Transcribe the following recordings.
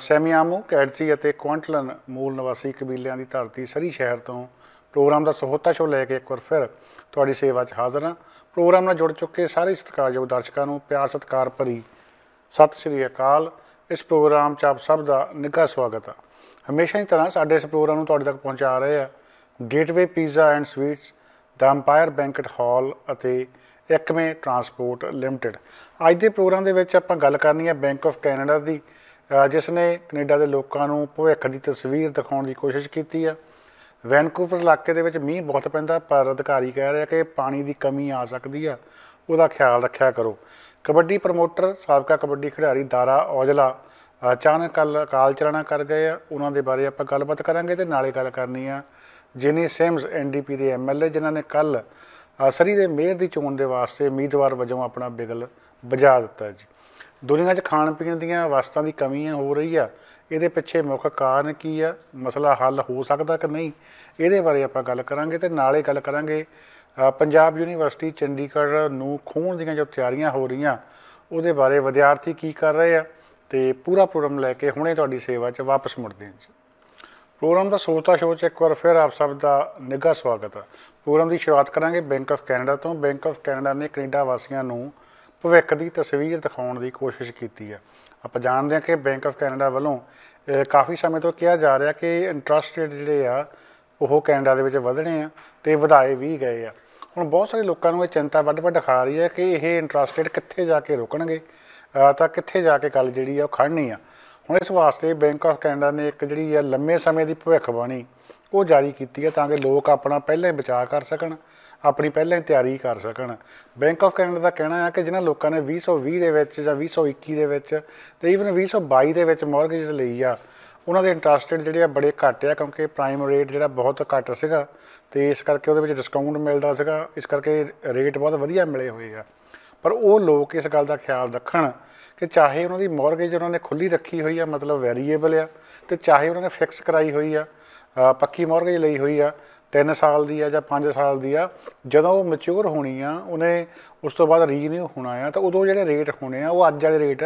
ਸੈਮੀਆਮੂ ਕੈਡਸੀ ਅਤੇ ਕੁਆਂਟਲਨ ਮੂਲ ਨਿਵਾਸੀ ਕਬੀਲਿਆਂ ਦੀ ਧਰਤੀ ਸਰੀ ਸ਼ਹਿਰ ਤੋਂ ਪ੍ਰੋਗਰਾਮ ਦਾ ਸਹੋਤਾ ਸ਼ੋ ਲੈ ਕੇ ਇੱਕ ਵਾਰ ਫਿਰ ਤੁਹਾਡੀ ਸੇਵਾ 'ਚ ਹਾਜ਼ਰ ਹਾਂ ਪ੍ਰੋਗਰਾਮ ਨਾਲ ਜੁੜ ਚੁੱਕੇ ਸਾਰੇ ਸਤਿਕਾਰਯੋਗ ਦਰਸ਼ਕਾਂ ਨੂੰ ਪਿਆਰ ਸਤਿਕਾਰ ਭਰੀ ਸਤਿ ਸ੍ਰੀ ਅਕਾਲ ਇਸ ਪ੍ਰੋਗਰਾਮ 'ਚ ਆਪ ਸਭ ਦਾ ਨਿੱਘਾ ਸਵਾਗਤ ਹੈ ਹਮੇਸ਼ਾ ਹੀ ਤਰ੍ਹਾਂ ਸਾਡੇ ਇਸ ਪ੍ਰੋਗਰਾਮ ਨੂੰ ਤੁਹਾਡੇ ਤੱਕ ਪਹੁੰਚਾ ਰਹੇ ਆ ਗੇਟਵੇ ਪੀਜ਼ਾ ਐਂਡ ਸਵੀਟਸ ਦਾ ਐਮਪਾਇਰ ਬੈਂਕਟ ਹਾਲ ਅਤੇ ਇੱਕਵੇਂ ਟਰਾਂਸਪੋਰਟ ਲਿਮਟਿਡ ਅੱਜ ਦੇ ਪ੍ਰੋਗਰਾਮ ਦੇ ਵਿੱਚ ਆਪਾਂ ਗੱਲ ਕਰਨੀ ਹੈ ਬੈਂਕ ਆਫ ਕੈਨੇਡਾ ਦੀ ਜਿਸ ਨੇ ਕੈਨੇਡਾ ਦੇ ਲੋਕਾਂ ਨੂੰ ਭਵਿੱਖ ਦੀ ਤਸਵੀਰ ਦਿਖਾਉਣ ਦੀ ਕੋਸ਼ਿਸ਼ ਕੀਤੀ ਆ ਵੈਨਕੂਵਰ ਇਲਾਕੇ ਦੇ ਵਿੱਚ ਮੀਂਹ ਬਹੁਤ ਪੈਂਦਾ ਪਰ ਅਧਿਕਾਰੀ ਕਹਿ ਰਿਹਾ ਕਿ ਪਾਣੀ ਦੀ ਕਮੀ ਆ ਸਕਦੀ ਆ ਉਹਦਾ ਖਿਆਲ ਰੱਖਿਆ ਕਰੋ ਕਬੱਡੀ ਪ੍ਰਮੋਟਰ ਸਾਬਕਾ ਕਬੱਡੀ ਖਿਡਾਰੀ ਦਾਰਾ ਔਜਲਾ ਅਚਾਨਕ ਕੱਲ ਅਕਾਲ ਚਲਾਣਾ ਕਰ ਗਏ ਆ ਉਹਨਾਂ ਦੇ ਬਾਰੇ ਆਪਾਂ ਗੱਲਬਾਤ ਕਰਾਂਗੇ ਤੇ ਨਾਲੇ ਗੱਲ ਕਰਨੀ ਆ ਜਿਨੀ ਸਿਮਸ ਐਨਡੀਪੀ ਦੇ ਐਮਐਲਏ ਜਿਨ੍ਹਾਂ ਨੇ ਕੱਲ ਸਰੀ ਦੇ ਮੇਅਰ ਦੀ ਚੋਣ ਦੇ ਵਾਸਤੇ ਉਮੀਦਵਾਰ ਵਜੋਂ ਆਪਣਾ ਬਿਗਲ ਵਜਾ ਦਿੱਤਾ ਜੀ ਦੁਨੀਆ 'ਚ ਖਾਣ ਪੀਣ ਦੀਆਂ ਵਸਤਾਂ ਦੀ ਕਮੀ ਹੋ ਰਹੀ ਆ ਇਹਦੇ ਪਿੱਛੇ ਮੁੱਖ ਕਾਰਨ ਕੀ ਆ ਮਸਲਾ ਹੱਲ ਹੋ ਸਕਦਾ ਕਿ ਨਹੀਂ ਇਹਦੇ ਬਾਰੇ ਆਪਾਂ ਗੱਲ ਕਰਾਂਗੇ ਤੇ ਨਾਲੇ ਗੱਲ ਕਰਾਂਗੇ ਪੰਜਾਬ ਯੂਨੀਵਰਸਿਟੀ ਚੰਡੀਗੜ੍ਹ ਨੂੰ ਖੋਣ ਦੀਆਂ ਜੋ ਤਿਆਰੀਆਂ ਹੋ ਰਹੀਆਂ ਉਹਦੇ ਬਾਰੇ ਵਿਦਿਆਰਥੀ ਕੀ ਕਰ ਰਹੇ ਆ ਤੇ ਪੂਰਾ ਪ੍ਰੋਗਰਾਮ ਲੈ ਕੇ ਹੁਣੇ ਤੁਹਾਡੀ ਸੇਵਾ 'ਚ ਵਾਪਸ ਮੁੜਦੇ ਹਾਂ ਪ੍ਰੋਗਰਾਮ ਦਾ ਸੋਤਾ ਸ਼ੋਅ 'ਚ ਇੱਕ ਵਾਰ ਫਿਰ ਆਪ ਸਭ ਦਾ ਨਿੱਘਾ ਸਵਾਗਤ ਹੈ ਪ੍ਰੋਗਰਾਮ ਦੀ ਸ਼ੁਰੂਆਤ ਕਰਾਂਗੇ ਬੈਂਕ ਆਫ ਕੈਨੇਡਾ ਤੋਂ ਬੈਂਕ ਆਫ ਕੈਨੇਡਾ ਨੇ ਕੈਨੇਡਾ ਵਾਸੀਆਂ ਨੂੰ ਭਵਿੱਖ ਦੀ ਤਸਵੀਰ ਦਿਖਾਉਣ ਦੀ ਕੋਸ਼ਿਸ਼ ਕੀਤੀ ਹੈ ਆਪਾਂ ਜਾਣਦੇ ਹਾਂ ਕਿ ਬੈਂਕ ਆਫ ਕੈਨੇਡਾ ਵੱਲੋਂ ਕਾਫੀ ਸਮੇਂ ਤੋਂ ਕਿਹਾ ਜਾ ਰਿਹਾ ਕਿ ਇੰਟਰਸਟ ਰੇਟ ਜਿਹੜੇ ਆ ਉਹ ਕੈਨੇਡਾ ਦੇ ਵਿੱਚ ਵਧਣੇ ਆ ਤੇ ਵਧਾਏ ਵੀ ਗਏ ਆ ਹੁਣ ਬਹੁਤ ਸਾਰੇ ਲੋਕਾਂ ਨੂੰ ਇਹ ਚਿੰਤਾ ਵੱਡ-ਵੱਡ ਖਾ ਰਹੀ ਹੈ ਕਿ ਇਹ ਇੰਟਰਸਟ ਰੇਟ ਕਿੱਥੇ ਜਾ ਕੇ ਰੁਕਣਗੇ ਤਾਂ ਕਿੱਥੇ ਜਾ ਕੇ ਗੱਲ ਜਿਹੜੀ ਆ ਉਹ ਖੜਨੀ ਆ ਹੁਣ ਇਸ ਵਾਸਤੇ ਬੈਂਕ ਆਫ ਕੈਨੇਡਾ ਨੇ ਇੱਕ ਜਿਹੜੀ ਆ ਲੰਮੇ ਸਮੇਂ ਦੀ ਭਵਿੱਖਬਾਣੀ ਉਹ ਜਾਰੀ ਕੀਤੀ ਹੈ ਤਾਂ ਕਿ ਲੋਕ ਆਪਣਾ ਪਹਿਲਾਂ ਹੀ ਬਚਾਅ ਕਰ ਸਕਣ ਆਪਣੀ ਪਹਿਲਾਂ ਹੀ ਤਿਆਰੀ ਕਰ ਸਕਣ ਬੈਂਕ ਆਫ ਕੈਨੇਡਾ ਦਾ ਕਹਿਣਾ ਹੈ ਕਿ ਜਿਨ੍ਹਾਂ ਲੋਕਾਂ ਨੇ 2020 ਦੇ ਵਿੱਚ ਜਾਂ 2021 ਦੇ ਵਿੱਚ ਤੇ ਇਵਨ 2022 ਦੇ ਵਿੱਚ ਮਾਰਗੇਜ ਲਈ ਆ ਉਹਨਾਂ ਦੇ ਇੰਟਰਸਟ ਰੇਟ ਜਿਹੜੇ ਆ ਬੜੇ ਘੱਟ ਆ ਕਿਉਂਕਿ ਪ੍ਰਾਈਮ ਰੇਟ ਜਿਹੜਾ ਬਹੁਤ ਘੱਟ ਸੀਗਾ ਤੇ ਇਸ ਕਰਕੇ ਉਹਦੇ ਵਿੱਚ ਡਿਸਕਾਊਂਟ ਮਿਲਦਾ ਸੀਗਾ ਇਸ ਕਰਕੇ ਰੇਟ ਬਹੁਤ ਵਧੀਆ ਮਿਲੇ ਹੋਏ ਆ ਪਰ ਉਹ ਲੋਕ ਇਸ ਗੱਲ ਦਾ ਖਿਆਲ ਰੱਖਣ ਕਿ ਚਾਹੇ ਉਹਨਾਂ ਦੀ ਮਾਰਗੇਜ ਉਹਨਾਂ ਨੇ ਖੁੱਲੀ ਰੱਖੀ ਹੋਈ ਆ ਮਤਲਬ ਵੇਰੀਏਬਲ ਆ ਤੇ ਚਾਹੇ ਉਹਨਾਂ ਨੇ ਫਿਕਸ ਕਰਾਈ ਹੋਈ ਆ ਪੱਕੀ ਮਾਰਗੇਜ ਲਈ ਹੋਈ ਆ 3 ਸਾਲ ਦੀ ਆ ਜਾਂ 5 ਸਾਲ ਦੀ ਆ ਜਦੋਂ ਉਹ ਮੈਚੂਰ ਹੋਣੀ ਆ ਉਹਨੇ ਉਸ ਤੋਂ ਬਾਅਦ ਰੀਨਿਊ ਹੋਣਾ ਆ ਤਾਂ ਉਦੋਂ ਜਿਹੜੇ ਰੇਟ ਹੋਣੇ ਆ ਉਹ ਅੱਜ ਵਾਲੇ ਰੇਟ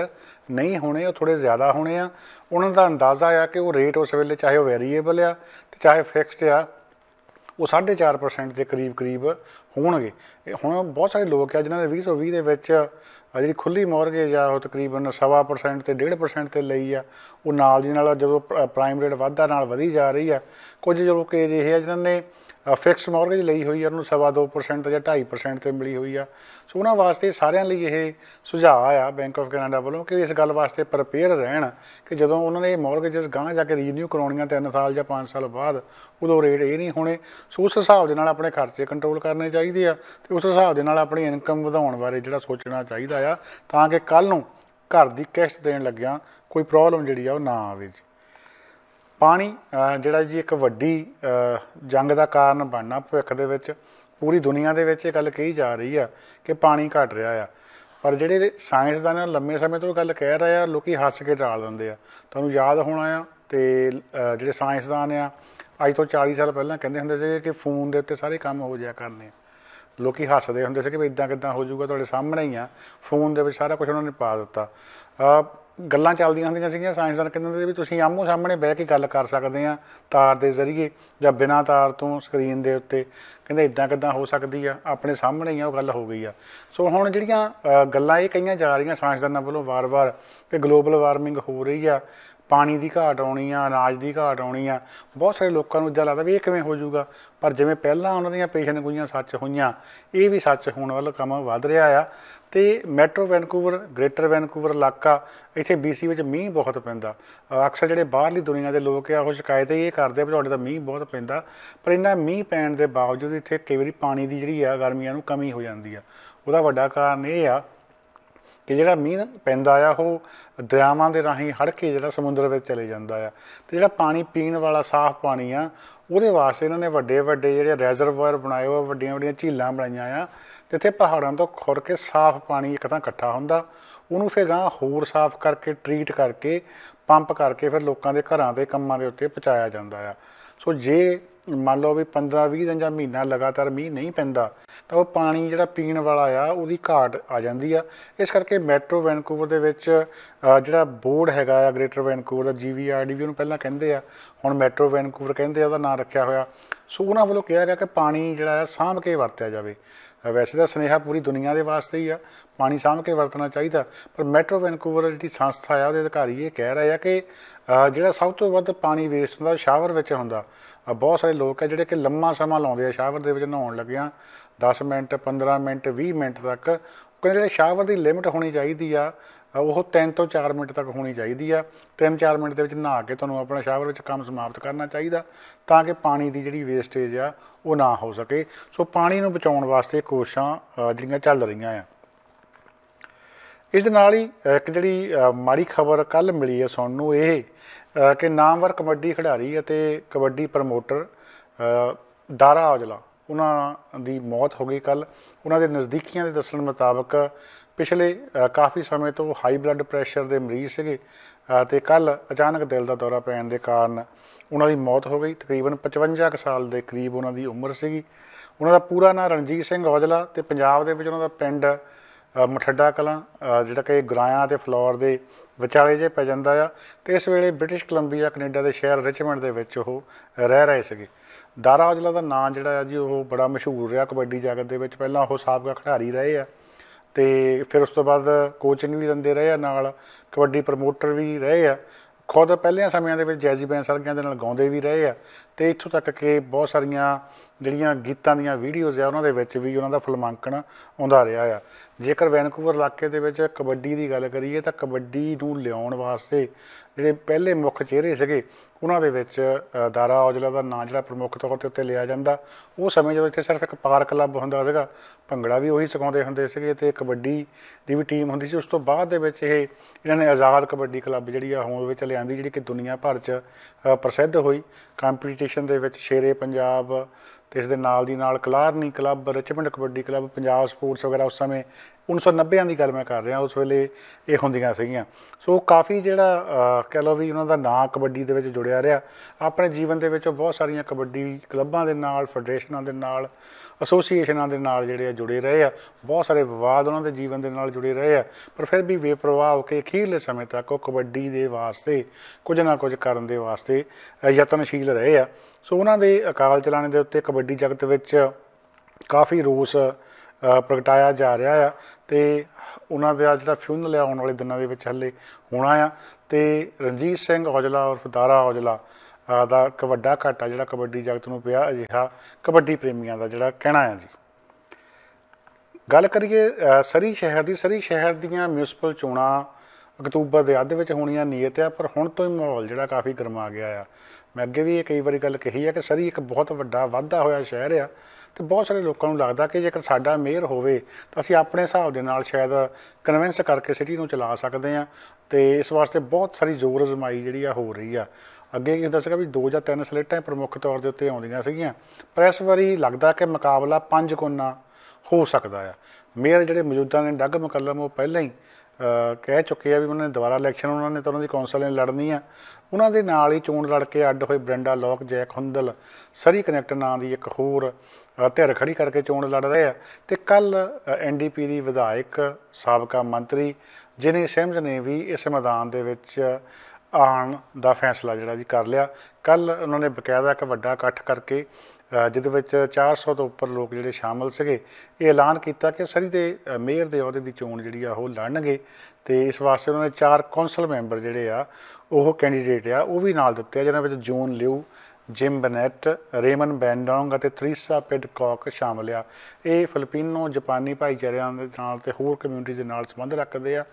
ਨਹੀਂ ਹੋਣੇ ਉਹ ਥੋੜੇ ਜ਼ਿਆਦਾ ਹੋਣੇ ਆ ਉਹਨਾਂ ਦਾ ਅੰਦਾਜ਼ਾ ਆ ਕਿ ਉਹ ਰੇਟ ਉਸ ਵੇਲੇ ਚਾਹੇ ਉਹ ਵੇਰੀਏਬਲ ਆ ਤੇ ਚਾਹੇ ਫਿਕਸਡ ਆ ਉਹ 4.5% ਦੇ ਕਰੀਬ ਕਰੀਬ ਹੋਣਗੇ ਹੁਣ ਬਹੁਤ ਸਾਰੇ ਲੋਕ ਆ ਜਿਨ੍ਹਾਂ ਨੇ 2020 ਦੇ ਵਿੱਚ ਜਿਹੜੀ ਖੁੱਲੀ ਮੌਰਗੇਜ ਆ ਉਹ ਤਕਰੀਬਨ 1.5% ਤੇ 1.5% ਤੇ ਲਈ ਆ ਉਹ ਨਾਲ ਦੀ ਨਾਲ ਜਦੋਂ ਪ੍ਰਾਈਮ ਰੇਟ ਵਾਧਾ ਨਾਲ ਵਧੀ ਜਾ ਰਹੀ ਆ ਕੁਝ ਲੋਕ ਇਹ ਜਿਹੇ ਆ ਜਿਨ੍ਹਾਂ ਨੇ ਫਿਕਸ ਮਾਰਗੇਜ ਲਈ ਹੋਈ ਹੈ ਉਹਨੂੰ ਨੂੰ ਸਵਾ 2% ਜਾਂ 2.5% ਤੇ ਮਿਲੀ ਹੋਈ ਆ ਸੋ ਉਹਨਾਂ ਵਾਸਤੇ ਸਾਰਿਆਂ ਲਈ ਇਹ ਸੁਝਾਅ ਆ ਬੈਂਕ ਆਫ ਕੈਨੇਡਾ ਵੱਲੋਂ ਕਿ ਇਸ ਗੱਲ ਵਾਸਤੇ ਪ੍ਰਪੇਅਰ ਰਹਿਣ ਕਿ ਜਦੋਂ ਉਹਨਾਂ ਨੇ ਇਹ ਮਾਰਗੇਜਸ ਗਾਂ ਜਾ ਕੇ ਰੀਨਿਊ ਕਰਾਉਣੀਆਂ 3 ਸਾਲ ਜਾਂ 5 ਸਾਲ ਬਾਅਦ ਉਦੋਂ ਰੇਟ ਇਹ ਨਹੀਂ ਹੋਣੇ ਸੋ ਉਸ ਹਿਸਾਬ ਦੇ ਨਾਲ ਆਪਣੇ ਖਰਚੇ ਕੰਟਰੋਲ ਕਰਨੇ ਚਾਹੀਦੇ ਆ ਤੇ ਉਸ ਹਿਸਾਬ ਦੇ ਨਾਲ ਆਪਣੀ ਇਨਕਮ ਵਧਾਉਣ ਬਾਰੇ ਜਿਹੜਾ ਸੋਚਣਾ ਚਾਹੀਦਾ ਆ ਤਾਂ ਕਿ ਕੱਲ ਨੂੰ ਘਰ ਦੀ ਕਿਸ਼ਤ ਦੇਣ ਲੱਗਿਆਂ ਕੋਈ ਪ੍ਰੋਬਲਮ ਜਿਹੜੀ ਆ ਉਹ ਨਾ ਆਵੇ ਜੀ ਪਾਣੀ ਜਿਹੜਾ ਜੀ ਇੱਕ ਵੱਡੀ ਜੰਗ ਦਾ ਕਾਰਨ ਬਣਨਾ ਭਵਿੱਖ ਦੇ ਵਿੱਚ ਪੂਰੀ ਦੁਨੀਆ ਦੇ ਵਿੱਚ ਇਹ ਗੱਲ ਕਹੀ ਜਾ ਰਹੀ ਆ ਕਿ ਪਾਣੀ ਘਟ ਰਿਹਾ ਆ ਪਰ ਜਿਹੜੇ ਸਾਇੰਸਦਾਨ ਲੰਮੇ ਸਮੇਂ ਤੋਂ ਗੱਲ ਕਹਿ ਰਹੇ ਆ ਲੋਕੀ ਹੱਸ ਕੇ ਟਾਲ ਦਿੰਦੇ ਆ ਤੁਹਾਨੂੰ ਯਾਦ ਹੋਣਾ ਆ ਤੇ ਜਿਹੜੇ ਸਾਇੰਸਦਾਨ ਆ ਅੱਜ ਤੋਂ 40 ਸਾਲ ਪਹਿਲਾਂ ਕਹਿੰਦੇ ਹੁੰਦੇ ਸੀ ਕਿ ਫੋਨ ਦੇ ਉੱਤੇ ਸਾਰੇ ਕੰਮ ਹੋ ਜਾਇਆ ਕਰਨੇ ਲੋਕੀ ਹੱਸਦੇ ਹੁੰਦੇ ਸੀ ਕਿ ਇਦਾਂ ਕਿਦਾਂ ਹੋ ਜਾਊਗਾ ਤੁਹਾਡੇ ਸਾਹਮਣੇ ਹੀ ਆ ਫੋਨ ਦੇ ਵਿੱਚ ਸਾਰਾ ਕੁਝ ਉਹਨਾਂ ਨੇ ਪਾ ਦਿੱਤਾ ਗੱਲਾਂ ਚੱਲਦੀਆਂ ਹੁੰਦੀਆਂ ਸੀਗੀਆਂ ਸਾਇੰਸਦਾਨ ਕਹਿੰਦੇ ਵੀ ਤੁਸੀਂ ਆਮੋ ਸਾਹਮਣੇ ਬਹਿ ਕੇ ਗੱਲ ਕਰ ਸਕਦੇ ਆ ਤਾਰ ਦੇ ਜ਼ਰੀਏ ਜਾਂ ਬਿਨਾਂ ਤਾਰ ਤੋਂ ਸਕਰੀਨ ਦੇ ਉੱਤੇ ਕਹਿੰਦੇ ਇਦਾਂ ਕਿਦਾਂ ਹੋ ਸਕਦੀ ਆ ਆਪਣੇ ਸਾਹਮਣੇ ਹੀ ਆ ਉਹ ਗੱਲ ਹੋ ਗਈ ਆ ਸੋ ਹੁਣ ਜਿਹੜੀਆਂ ਗੱਲਾਂ ਇਹ ਕਈਆਂ ਜਾ ਰਹੀਆਂ ਸਾਇੰਸਦਾਨਾਂ ਵੱਲੋਂ ਵਾਰ-ਵਾਰ ਕਿ ਗਲੋਬਲ ਵਾਰਮਿੰਗ ਹੋ ਰਹੀ ਆ ਪਾਣੀ ਦੀ ਘਾਟ ਆਉਣੀ ਆ ਅਨਾਜ ਦੀ ਘਾਟ ਆਉਣੀ ਆ ਬਹੁਤ ਸਾਰੇ ਲੋਕਾਂ ਨੂੰ ਇਦਾਂ ਲੱਗਦਾ ਵੀ ਇਹ ਕਿਵੇਂ ਹੋ ਜਾਊਗਾ ਪਰ ਜਿਵੇਂ ਪਹਿਲਾਂ ਉਹਨਾਂ ਦੀਆਂ ਪੇਸ਼ਨ ਗੋਈਆਂ ਸੱਚ ਹੋਈਆਂ ਇਹ ਵੀ ਸੱਚ ਹੋਣ ਵੱਲ ਕੰਮ ਵਧ ਰਿਹਾ ਆ ਤੇ ਮੈਟਰੋ ਵੈਨਕੂਵਰ ਗ੍ਰੇਟਰ ਵੈਨਕੂਵਰ ਇਲਾਕਾ ਇੱਥੇ BC ਵਿੱਚ ਮੀਂਹ ਬਹੁਤ ਪੈਂਦਾ ਅਕਸਰ ਜਿਹੜੇ ਬਾਹਰਲੀ ਦੁਨੀਆ ਦੇ ਲੋਕ ਆ ਉਹ ਸ਼ਿਕਾਇਤ ਇਹ ਕਰਦੇ ਆ ਕਿ ਤੁਹਾਡੇ ਤਾਂ ਮੀਂਹ ਬਹੁਤ ਪੈਂਦਾ ਪਰ ਇਹਨਾਂ ਮੀਂਹ ਪੈਣ ਦੇ ਬਾਵਜੂਦ ਇੱਥੇ ਕਈ ਵਾਰੀ ਪਾਣੀ ਦੀ ਜਿਹੜੀ ਆ ਗਰਮੀਆਂ ਨੂੰ ਕਮੀ ਹੋ ਜਾਂਦੀ ਆ ਉਹਦਾ ਵੱਡਾ ਕਾਰਨ ਇਹ ਆ ਕਿ ਜਿਹੜਾ ਮੀਂਹ ਪੈਂਦਾ ਆ ਉਹ ਦਰਿਆਵਾਂ ਦੇ ਰਾਹੀਂ ਹੜ ਕੇ ਜਿਹੜਾ ਸਮੁੰਦਰ ਵਿੱਚ ਚਲੇ ਜਾਂਦਾ ਆ ਤੇ ਜਿਹੜਾ ਪਾਣੀ ਪੀਣ ਵਾਲਾ ਸਾਫ਼ ਪਾਣੀ ਆ ਉਹਦੇ ਵਾਸਤੇ ਇਹਨਾਂ ਨੇ ਵੱਡੇ ਵੱਡੇ ਜਿਹੜੇ ਰੈਜ਼ਰਵੋਇਰ ਬਣਾਏ ਹੋਏ ਵੱਡੀਆਂ ਵੱਡੀਆਂ ਝੀਲਾਂ ਬਣਾਈਆਂ ਆ ਜਿੱਥੇ ਪਹਾੜਾਂ ਤੋਂ ਖੁਰ ਕੇ ਸਾਫ਼ ਪਾਣੀ ਇੱਕ ਤਾਂ ਇਕੱਠਾ ਹੁੰਦਾ ਉਹਨੂੰ ਫੇਰ ਗਾਂ ਹੋਰ ਸਾਫ਼ ਕਰਕੇ ਟ੍ਰੀਟ ਕਰਕੇ ਪੰਪ ਕਰਕੇ ਫਿਰ ਲੋਕਾਂ ਦੇ ਘਰਾਂ ਤੇ ਕੰਮਾਂ ਦੇ ਉੱਤੇ ਪਹੁੰਚਾਇਆ ਜਾਂਦਾ ਆ ਸੋ ਜੇ ਮੰਨ ਲਓ ਵੀ 15-20 ਦਿਨ ਜਾਂ ਮਹੀਨਾ ਲਗਾਤਾਰ ਮੀਂਹ ਨਹੀਂ ਪੈਂਦਾ ਤਾਂ ਉਹ ਪਾਣੀ ਜਿਹੜਾ ਪੀਣ ਵਾਲਾ ਆ ਉਹਦੀ ਘਾਟ ਆ ਜਾਂਦੀ ਆ ਇਸ ਕਰਕੇ ਮੈਟਰੋ ਵੈਨਕੂਵਰ ਦੇ ਵਿੱਚ ਜਿਹੜਾ ਬੋਰਡ ਹੈਗਾ ਆ ਗ੍ਰੇਟਰ ਵੈਨਕੂਵਰ ਦਾ ਜੀਵੀਆਰਡੀਵੀ ਉਹਨੂੰ ਪਹਿਲਾਂ ਕਹਿੰਦੇ ਆ ਹੁਣ ਮੈਟਰੋ ਵੈਨਕੂਵਰ ਕਹਿੰਦੇ ਆ ਉਹਦਾ ਨਾਮ ਰੱਖਿਆ ਹੋਇਆ ਸੋ ਉਹਨਾਂ ਵੱਲੋਂ ਕਿਹਾ ਗਿਆ ਕਿ ਪਾਣੀ ਜਿਹੜਾ ਹੈ ਸਾਂਭ ਕੇ ਵਰਤਿਆ ਜਾਵੇ ਵੈਸੇ ਤਾਂ ਸਨੇਹਾ ਪੂਰੀ ਦੁਨੀਆ ਦੇ ਵਾਸਤੇ ਹੀ ਆ ਪਾਣੀ ਸਾਂਭ ਕੇ ਵਰਤਣਾ ਚਾਹੀਦਾ ਪਰ ਮੈਟਰੋ ਵੈਨਕੂਵਰ ਜਿਹੜੀ ਸੰਸਥਾ ਆ ਉਹਦੇ ਅਧਿਕਾਰੀ ਇਹ ਕਹਿ ਰਹੇ ਆ ਕਿ ਜਿਹੜਾ ਸਭ ਤੋਂ ਵੱਧ ਪਾਣੀ ਵੇਸਟ ਹੁੰਦਾ ਸ਼ਾਵਰ ਵਿੱਚ ਹੁੰਦਾ ਬਹੁਤ ਸਾਰੇ ਲੋਕ ਆ ਜਿਹੜੇ ਕਿ ਲੰਮਾ ਸਮਾਂ ਲਾਉਂਦੇ ਆ ਸ਼ਾਵਰ ਦੇ ਵਿੱਚ ਨਹਾਉਣ ਲੱਗਿਆਂ 10 ਮਿੰਟ 15 ਮਿੰਟ 20 ਮਿੰਟ ਤੱਕ ਕਹਿੰਦੇ ਜਿਹੜੇ ਸ਼ਾਵਰ ਦੀ ਲਿਮਟ ਹੋਣੀ ਚਾਹੀਦੀ ਆ ਉਹ 3 ਤੋਂ 4 ਮਿੰਟ ਤੱਕ ਹੋਣੀ ਚਾਹੀਦੀ ਆ 3-4 ਮਿੰਟ ਦੇ ਵਿੱਚ ਨਹਾ ਕੇ ਤੁਹਾਨੂੰ ਆਪਣਾ ਸ਼ਾਵਰ ਵਿੱਚ ਕੰਮ ਸਮਾਪਤ ਕਰਨਾ ਚਾਹੀਦਾ ਤਾਂ ਕਿ ਪਾਣੀ ਦੀ ਜਿਹੜੀ ਵੇਸਟੇਜ ਆ ਉਹ ਨਾ ਹੋ ਸਕੇ ਸੋ ਪਾਣੀ ਨੂੰ ਬਚਾਉਣ ਵਾਸਤੇ ਕੋਸ਼ਿਸ਼ਾਂ ਜਿਹੜੀਆਂ ਚੱਲ ਰਹੀਆਂ ਆ ਇਸ ਦੇ ਨਾਲ ਹੀ ਇੱਕ ਜਿਹੜੀ ਮਾੜੀ ਖਬਰ ਕੱਲ ਮਿਲੀ ਹੈ ਸੁਣਨ ਨੂੰ ਇਹ ਕਿ ਨਾਮਵਰ ਕਬੱਡੀ ਖਿਡਾਰੀ ਅਤੇ ਕਬੱਡੀ ਪ੍ਰਮੋਟਰ ਦਾਰਾ ਔਜਲਾ ਉਹਨਾਂ ਦੀ ਮੌਤ ਹੋ ਗਈ ਕੱਲ ਉਹਨਾਂ ਦੇ ਨਜ਼ਦੀਕੀਆਂ ਦੇ ਦੱਸਣ ਮੁਤਾਬਕ ਪਿਛਲੇ ਕਾਫੀ ਸਮੇਂ ਤੋਂ ਹਾਈ ਬਲੱਡ ਪ੍ਰੈਸ਼ਰ ਦੇ ਮਰੀਜ਼ ਸੀਗੇ ਤੇ ਕੱਲ ਅਚਾਨਕ ਦਿਲ ਦਾ ਦੌਰਾ ਪੈਣ ਦੇ ਕਾਰਨ ਉਹਨਾਂ ਦੀ ਮੌਤ ਹੋ ਗਈ ਤਕਰੀਬਨ 55 ਸਾਲ ਦੇ ਕਰੀਬ ਉਹਨਾਂ ਦੀ ਉਮਰ ਸੀਗੀ ਉਹਨਾਂ ਦਾ ਪੂਰਾ ਨਾਮ ਰਣਜੀਤ ਸਿੰਘ ਔਜਲਾ ਤੇ ਪੰਜਾਬ ਦੇ ਵਿੱਚ ਉਹਨਾਂ ਦਾ ਪਿੰਡ ਮਠੱਡਾ ਕਲਾਂ ਜਿਹੜਾ ਕਿ ਗਰਾਇਆ ਤੇ ਫਲੋਰ ਦੇ ਵਿਚਾਲੇ ਜੇ ਪੈ ਜਾਂਦਾ ਆ ਤੇ ਇਸ ਵੇਲੇ ਬ੍ਰਿਟਿਸ਼ ਕੋਲੰਬੀਆ ਕੈਨੇਡਾ ਦੇ ਸ਼ਹਿਰ ਰਿਚਮੰਡ ਦੇ ਵਿੱਚ ਉਹ ਰਹਿ ਰਹੇ ਸੀਗੇ ਦਾਰਾ ਔਜਲਾ ਦਾ ਨਾਂ ਜਿਹੜਾ ਆ ਜੀ ਉਹ ਬੜਾ ਮਸ਼ਹੂਰ ਰਿਹਾ ਕਬੱਡੀ ਜਗਤ ਦੇ ਵਿੱਚ ਪਹਿਲਾਂ ਉਹ ਸਾਬਕਾ ਖਿਡਾਰੀ ਰਹੇ ਆ ਤੇ ਫਿਰ ਉਸ ਤੋਂ ਬਾਅਦ ਕੋਚਿੰਗ ਵੀ ਦਿੰਦੇ ਰਹੇ ਆ ਨਾਲ ਕਬੱਡੀ ਪ੍ਰਮੋਟਰ ਵੀ ਰਹੇ ਆ ਖੁਦ ਪਹਿਲਿਆਂ ਸਮਿਆਂ ਦੇ ਵਿੱਚ ਜੈਜ਼ੀ ਬੈਂਸ ਵਰਗਿਆਂ ਦੇ ਨਾਲ ਗਾਉਂਦੇ ਵੀ ਰਹੇ ਆ ਤੇ ਇੱਥੋਂ ਤੱਕ ਕਿ ਬਹੁਤ ਸਾਰੀਆਂ ਜਿਹੜੀਆਂ ਗੀਤਾਂ ਦੀਆਂ ਵੀਡੀਓਜ਼ ਆ ਉਹਨਾਂ ਦੇ ਵਿੱਚ ਵੀ ਉਹਨਾਂ ਦਾ ਫਲਮਾਂਕਣ ਆਉਂਦਾ ਰਿਹਾ ਆ ਜੇਕਰ ਵੈਨਕੂਵਰ ਇਲਾਕੇ ਦੇ ਵਿੱਚ ਕਬੱਡੀ ਦੀ ਗੱਲ ਕਰੀਏ ਤਾਂ ਕਬੱਡੀ ਨੂੰ ਲਿਆਉਣ ਵਾਸਤੇ ਜਿਹੜੇ ਪਹਿਲੇ ਮੁੱਖ ਚਿਹਰੇ ਸੀਗੇ ਉਹਨਾਂ ਦੇ ਵਿੱਚ ਦਾਰਾ ਔਜਲਾ ਦਾ ਨਾਂ ਜਿਹੜਾ ਪ੍ਰਮੁੱਖ ਤੌਰ ਤੇ ਉੱਤੇ ਲਿਆ ਜਾਂਦਾ ਉਹ ਸਮੇਂ ਜਦੋਂ ਇੱਥੇ ਸਿਰਫ ਇੱਕ ਪਾਰਕ ਕਲੱਬ ਹੁੰਦਾ ਸੀਗਾ ਭੰਗੜਾ ਵੀ ਉਹੀ ਸਿਖਾਉਂਦੇ ਹੁੰਦੇ ਸੀਗੇ ਤੇ ਕਬੱਡੀ ਦੀ ਵੀ ਟੀਮ ਹੁੰਦੀ ਸੀ ਉਸ ਤੋਂ ਬਾਅਦ ਦੇ ਵਿੱਚ ਇਹ ਇਹਨਾਂ ਨੇ ਆਜ਼ਾਦ ਕਬੱਡੀ ਕਲੱਬ ਜਿਹੜੀ ਆ ਹੋਂਦ ਵਿੱਚ ਲਿਆਂਦੀ ਜਿਹੜੀ ਕਿ ਦੁਨੀਆ ਭਰ 'ਚ ਪ੍ਰਸਿੱਧ ਹੋਈ ਕੰਪੀਟੀਸ਼ਨ ਦੇ ਵਿੱਚ ਸ਼ੇਰੇ ਪੰਜਾਬ ਤੇ ਇਸ ਦੇ ਨਾਲ ਦੀ ਨਾਲ Killarney club Richmond kabaddi club Punjab sports ਵਗੈਰਾ ਉਸ ਸਮੇਂ 1990ਾਂ ਦੀ ਗੱਲ ਮੈਂ ਕਰ ਰਿਹਾ ਉਸ ਵੇਲੇ ਇਹ ਹੁੰਦੀਆਂ ਸੀਗੀਆਂ ਸੋ ਕਾਫੀ ਜਿਹੜਾ ਕਹਿ ਲਓ ਵੀ ਉਹਨਾਂ ਦਾ ਨਾਂ ਕਬੱਡੀ ਦੇ ਵਿੱਚ ਜੁੜਿਆ ਰਿਹਾ ਆਪਣੇ ਜੀਵਨ ਦੇ ਵਿੱਚ ਬਹੁਤ ਸਾਰੀਆਂ ਕਬੱਡੀ ਕਲੱਬਾਂ ਦੇ ਨਾਲ ਫੈਡਰੇਸ਼ਨਾਂ ਦੇ ਨਾਲ ਐਸੋਸੀਏਸ਼ਨਾਂ ਦੇ ਨਾਲ ਜਿਹੜੇ ਆ ਜੁੜੇ ਰਹੇ ਆ ਬਹੁਤ ਸਾਰੇ ਵਿਵਾਦ ਉਹਨਾਂ ਦੇ ਜੀਵਨ ਦੇ ਨਾਲ ਜੁੜੇ ਰਹੇ ਆ ਪਰ ਫਿਰ ਵੀ ਬੇਪਰਵਾਹ ਹੋ ਕੇ ਅਖੀਰਲੇ ਸਮੇਂ ਤੱਕ ਉਹ ਕਬੱਡੀ ਦੇ ਵਾਸਤੇ ਕੁਝ ਨਾ ਕੁਝ ਕਰਨ ਦੇ ਵਾਸਤੇ ਯਤਨਸ਼ੀਲ ਰਹੇ ਆ ਸੋ ਉਹਨਾਂ ਦੇ ਅਕਾਲ ਚਲਾਣੇ ਦੇ ਉੱਤੇ ਕਬੱਡੀ ਜਗਤ ਵਿੱਚ ਕਾਫੀ ਰੋਸ ਪ੍ਰਗਟਾਇਆ ਜਾ ਰਿਹਾ ਆ ਤੇ ਉਹਨਾਂ ਦਾ ਜਿਹੜਾ ਫਿਊਨ ਆ ਆਉਣ ਵਾਲੇ ਦਿਨਾਂ ਦੇ ਵਿੱਚ ਹੱਲੇ ਹੋਣਾ ਆ ਤੇ ਰਣਜੀਤ ਸਿੰਘ ਔਜਲਾ ਔਰ ਫਦਾਰਾ ਔਜਲਾ ਦਾ ਇੱਕ ਵੱਡਾ ਘਾਟਾ ਜਿਹੜਾ ਕਬੱਡੀ ਜਗਤ ਨੂੰ ਪਿਆ ਅਜਿਹਾ ਕਬੱਡੀ ਪ੍ਰੇਮੀਆਂ ਦਾ ਜਿਹੜਾ ਕਹਿਣਾ ਆ ਜੀ ਗੱਲ ਕਰੀਏ ਸਰੀ ਸ਼ਹਿਰ ਦੀ ਸਰੀ ਸ਼ਹਿਰ ਦੀਆਂ ਮਿਊਨਿਸਪਲ ਚੋਣਾਂ ਅਕਤੂਬਰ ਦੇ ਅੱਧ ਵਿੱਚ ਹੋਣੀਆਂ ਨੀਅਤ ਆ ਪਰ ਹੁਣ ਤੋਂ ਹੀ ਮਾਹੌਲ ਜਿਹੜਾ ਕਾਫੀ ਗਰਮਾ ਗਿਆ ਆ ਮੈਂ ਅੱਗੇ ਵੀ ਇਹ ਕਈ ਵਾਰੀ ਗੱਲ ਕਹੀ ਹੈ ਕਿ ਸਰੀ ਇੱਕ ਬਹੁਤ ਵੱਡਾ ਵਾਧਾ ਹੋਇਆ ਸ਼ਹਿਰ ਆ ਤੇ ਬਹੁਤ ਸਾਰੇ ਲੋਕਾਂ ਨੂੰ ਲੱਗਦਾ ਕਿ ਜੇਕਰ ਸਾਡਾ ਮੇਅਰ ਹੋਵੇ ਤਾਂ ਅਸੀਂ ਆਪਣੇ ਹਿਸਾਬ ਦੇ ਨਾਲ ਸ਼ਾਇਦ ਕਨਵਿੰਸ ਕਰਕੇ ਸਿਟੀ ਨੂੰ ਚਲਾ ਸਕਦੇ ਆ ਤੇ ਇਸ ਵਾਸਤੇ ਬਹੁਤ ਸਾਰੀ ਜ਼ੋਰ ਅਜ਼ਮਾਈ ਜਿਹੜੀ ਆ ਹੋ ਰਹੀ ਆ ਅੱਗੇ ਕੀ ਹੁੰਦਾ ਸੀਗਾ ਵੀ ਦੋ ਜਾਂ ਤਿੰਨ ਸਲੇਟਾਂ ਪ੍ਰਮੁੱਖ ਤੌਰ ਦੇ ਉੱਤੇ ਆਉਂਦੀਆਂ ਸੀਗੀਆਂ ਪਰ ਇਸ ਵਾਰੀ ਲੱਗਦਾ ਕਿ ਮੁਕਾਬਲਾ ਪੰਜ ਗੁਣਾ ਹੋ ਸਕਦਾ ਆ ਮੇਅਰ ਜਿਹੜੇ ਮੌਜੂਦਾ ਨੇ ਡੱਗ ਮੁਕੱਲਮ ਉਹ ਪਹਿਲਾਂ ਹੀ ਕਹਿ ਚੁੱਕੇ ਆ ਵੀ ਉਹਨਾਂ ਨੇ ਦੁਬਾਰਾ ਇਲੈਕਸ਼ਨ ਉਹਨਾਂ ਨੇ ਤਾਂ ਉਹਨਾਂ ਦੀ ਕੌਂਸਲ ਨੇ ਲੜਨੀ ਆ ਉਹਨਾਂ ਦੇ ਨਾਲ ਹੀ ਚੋਣ ਲੜ ਕੇ ਅੱਡ ਹੋਏ ਬ੍ਰੈਂਡਾ ਲੋਕ ਜੈਕ ਹੁੰਦਲ ਸਰੀ ਕਨੈਕਟ ਨਾਂ ਦੀ ਇੱਕ ਹੋਰ ਧਿਰ ਖੜੀ ਕਰਕੇ ਚੋਣ ਲੜ ਰਹੇ ਆ ਤੇ ਕੱਲ ਐਨਡੀਪੀ ਦੀ ਵਿਧਾਇਕ ਸਾਬਕਾ ਮੰਤਰੀ ਜਿਨੇ ਸਹਿਮਤ ਨੇ ਵੀ ਇਸ ਮੈਦਾਨ ਦੇ ਵਿੱਚ ਆਉਣ ਦਾ ਫੈਸਲਾ ਜਿਹੜਾ ਜੀ ਕਰ ਲਿਆ ਕੱਲ ਉਹਨਾਂ ਨੇ ਬਕਾਇਦਾ ਇੱਕ ਵੱਡਾ ਇਕੱਠ ਕਰਕੇ ਜਿਹਦੇ ਵਿੱਚ 400 ਤੋਂ ਉੱਪਰ ਲੋਕ ਜਿਹੜੇ ਸ਼ਾਮਲ ਸੀਗੇ ਇਹ ਐਲਾਨ ਕੀਤਾ ਕਿ ਸਰੀ ਦੇ ਮੇਅਰ ਦੇ ਅਹੁਦੇ ਦੀ ਚੋਣ ਜਿਹੜੀ ਆ ਉਹ ਲੜਨਗੇ ਤੇ ਇਸ ਵਾਸਤੇ ਉਹਨਾਂ ਨੇ ਚਾਰ ਕੌਂਸਲ ਮੈਂਬਰ ਜਿਹੜੇ ਆ ਉਹ ਕੈਂਡੀਡੇਟ ਆ ਉਹ ਵੀ ਨਾਲ ਦਿੱਤੇ ਆ ਜਿਹਨਾਂ ਵਿੱਚ ਜੂਨ ਲਿਊ ਜਿਮ ਬਨੈਟ ਰੇਮਨ ਬੈਂਡੋਂਗ ਅਤੇ ਥਰੀਸਾ ਪਿਡਕੌਕ ਸ਼ਾਮਲ ਆ ਇਹ ਫਿਲੀਪੀਨੋ ਜਾਪਾਨੀ ਭਾਈਚਾਰਿਆਂ ਦੇ ਨਾਲ ਤੇ ਹੋਰ ਕਮਿਊਨਿਟੀ ਦੇ ਨਾਲ ਸੰਬੰਧ ਰੱਖਦੇ ਆ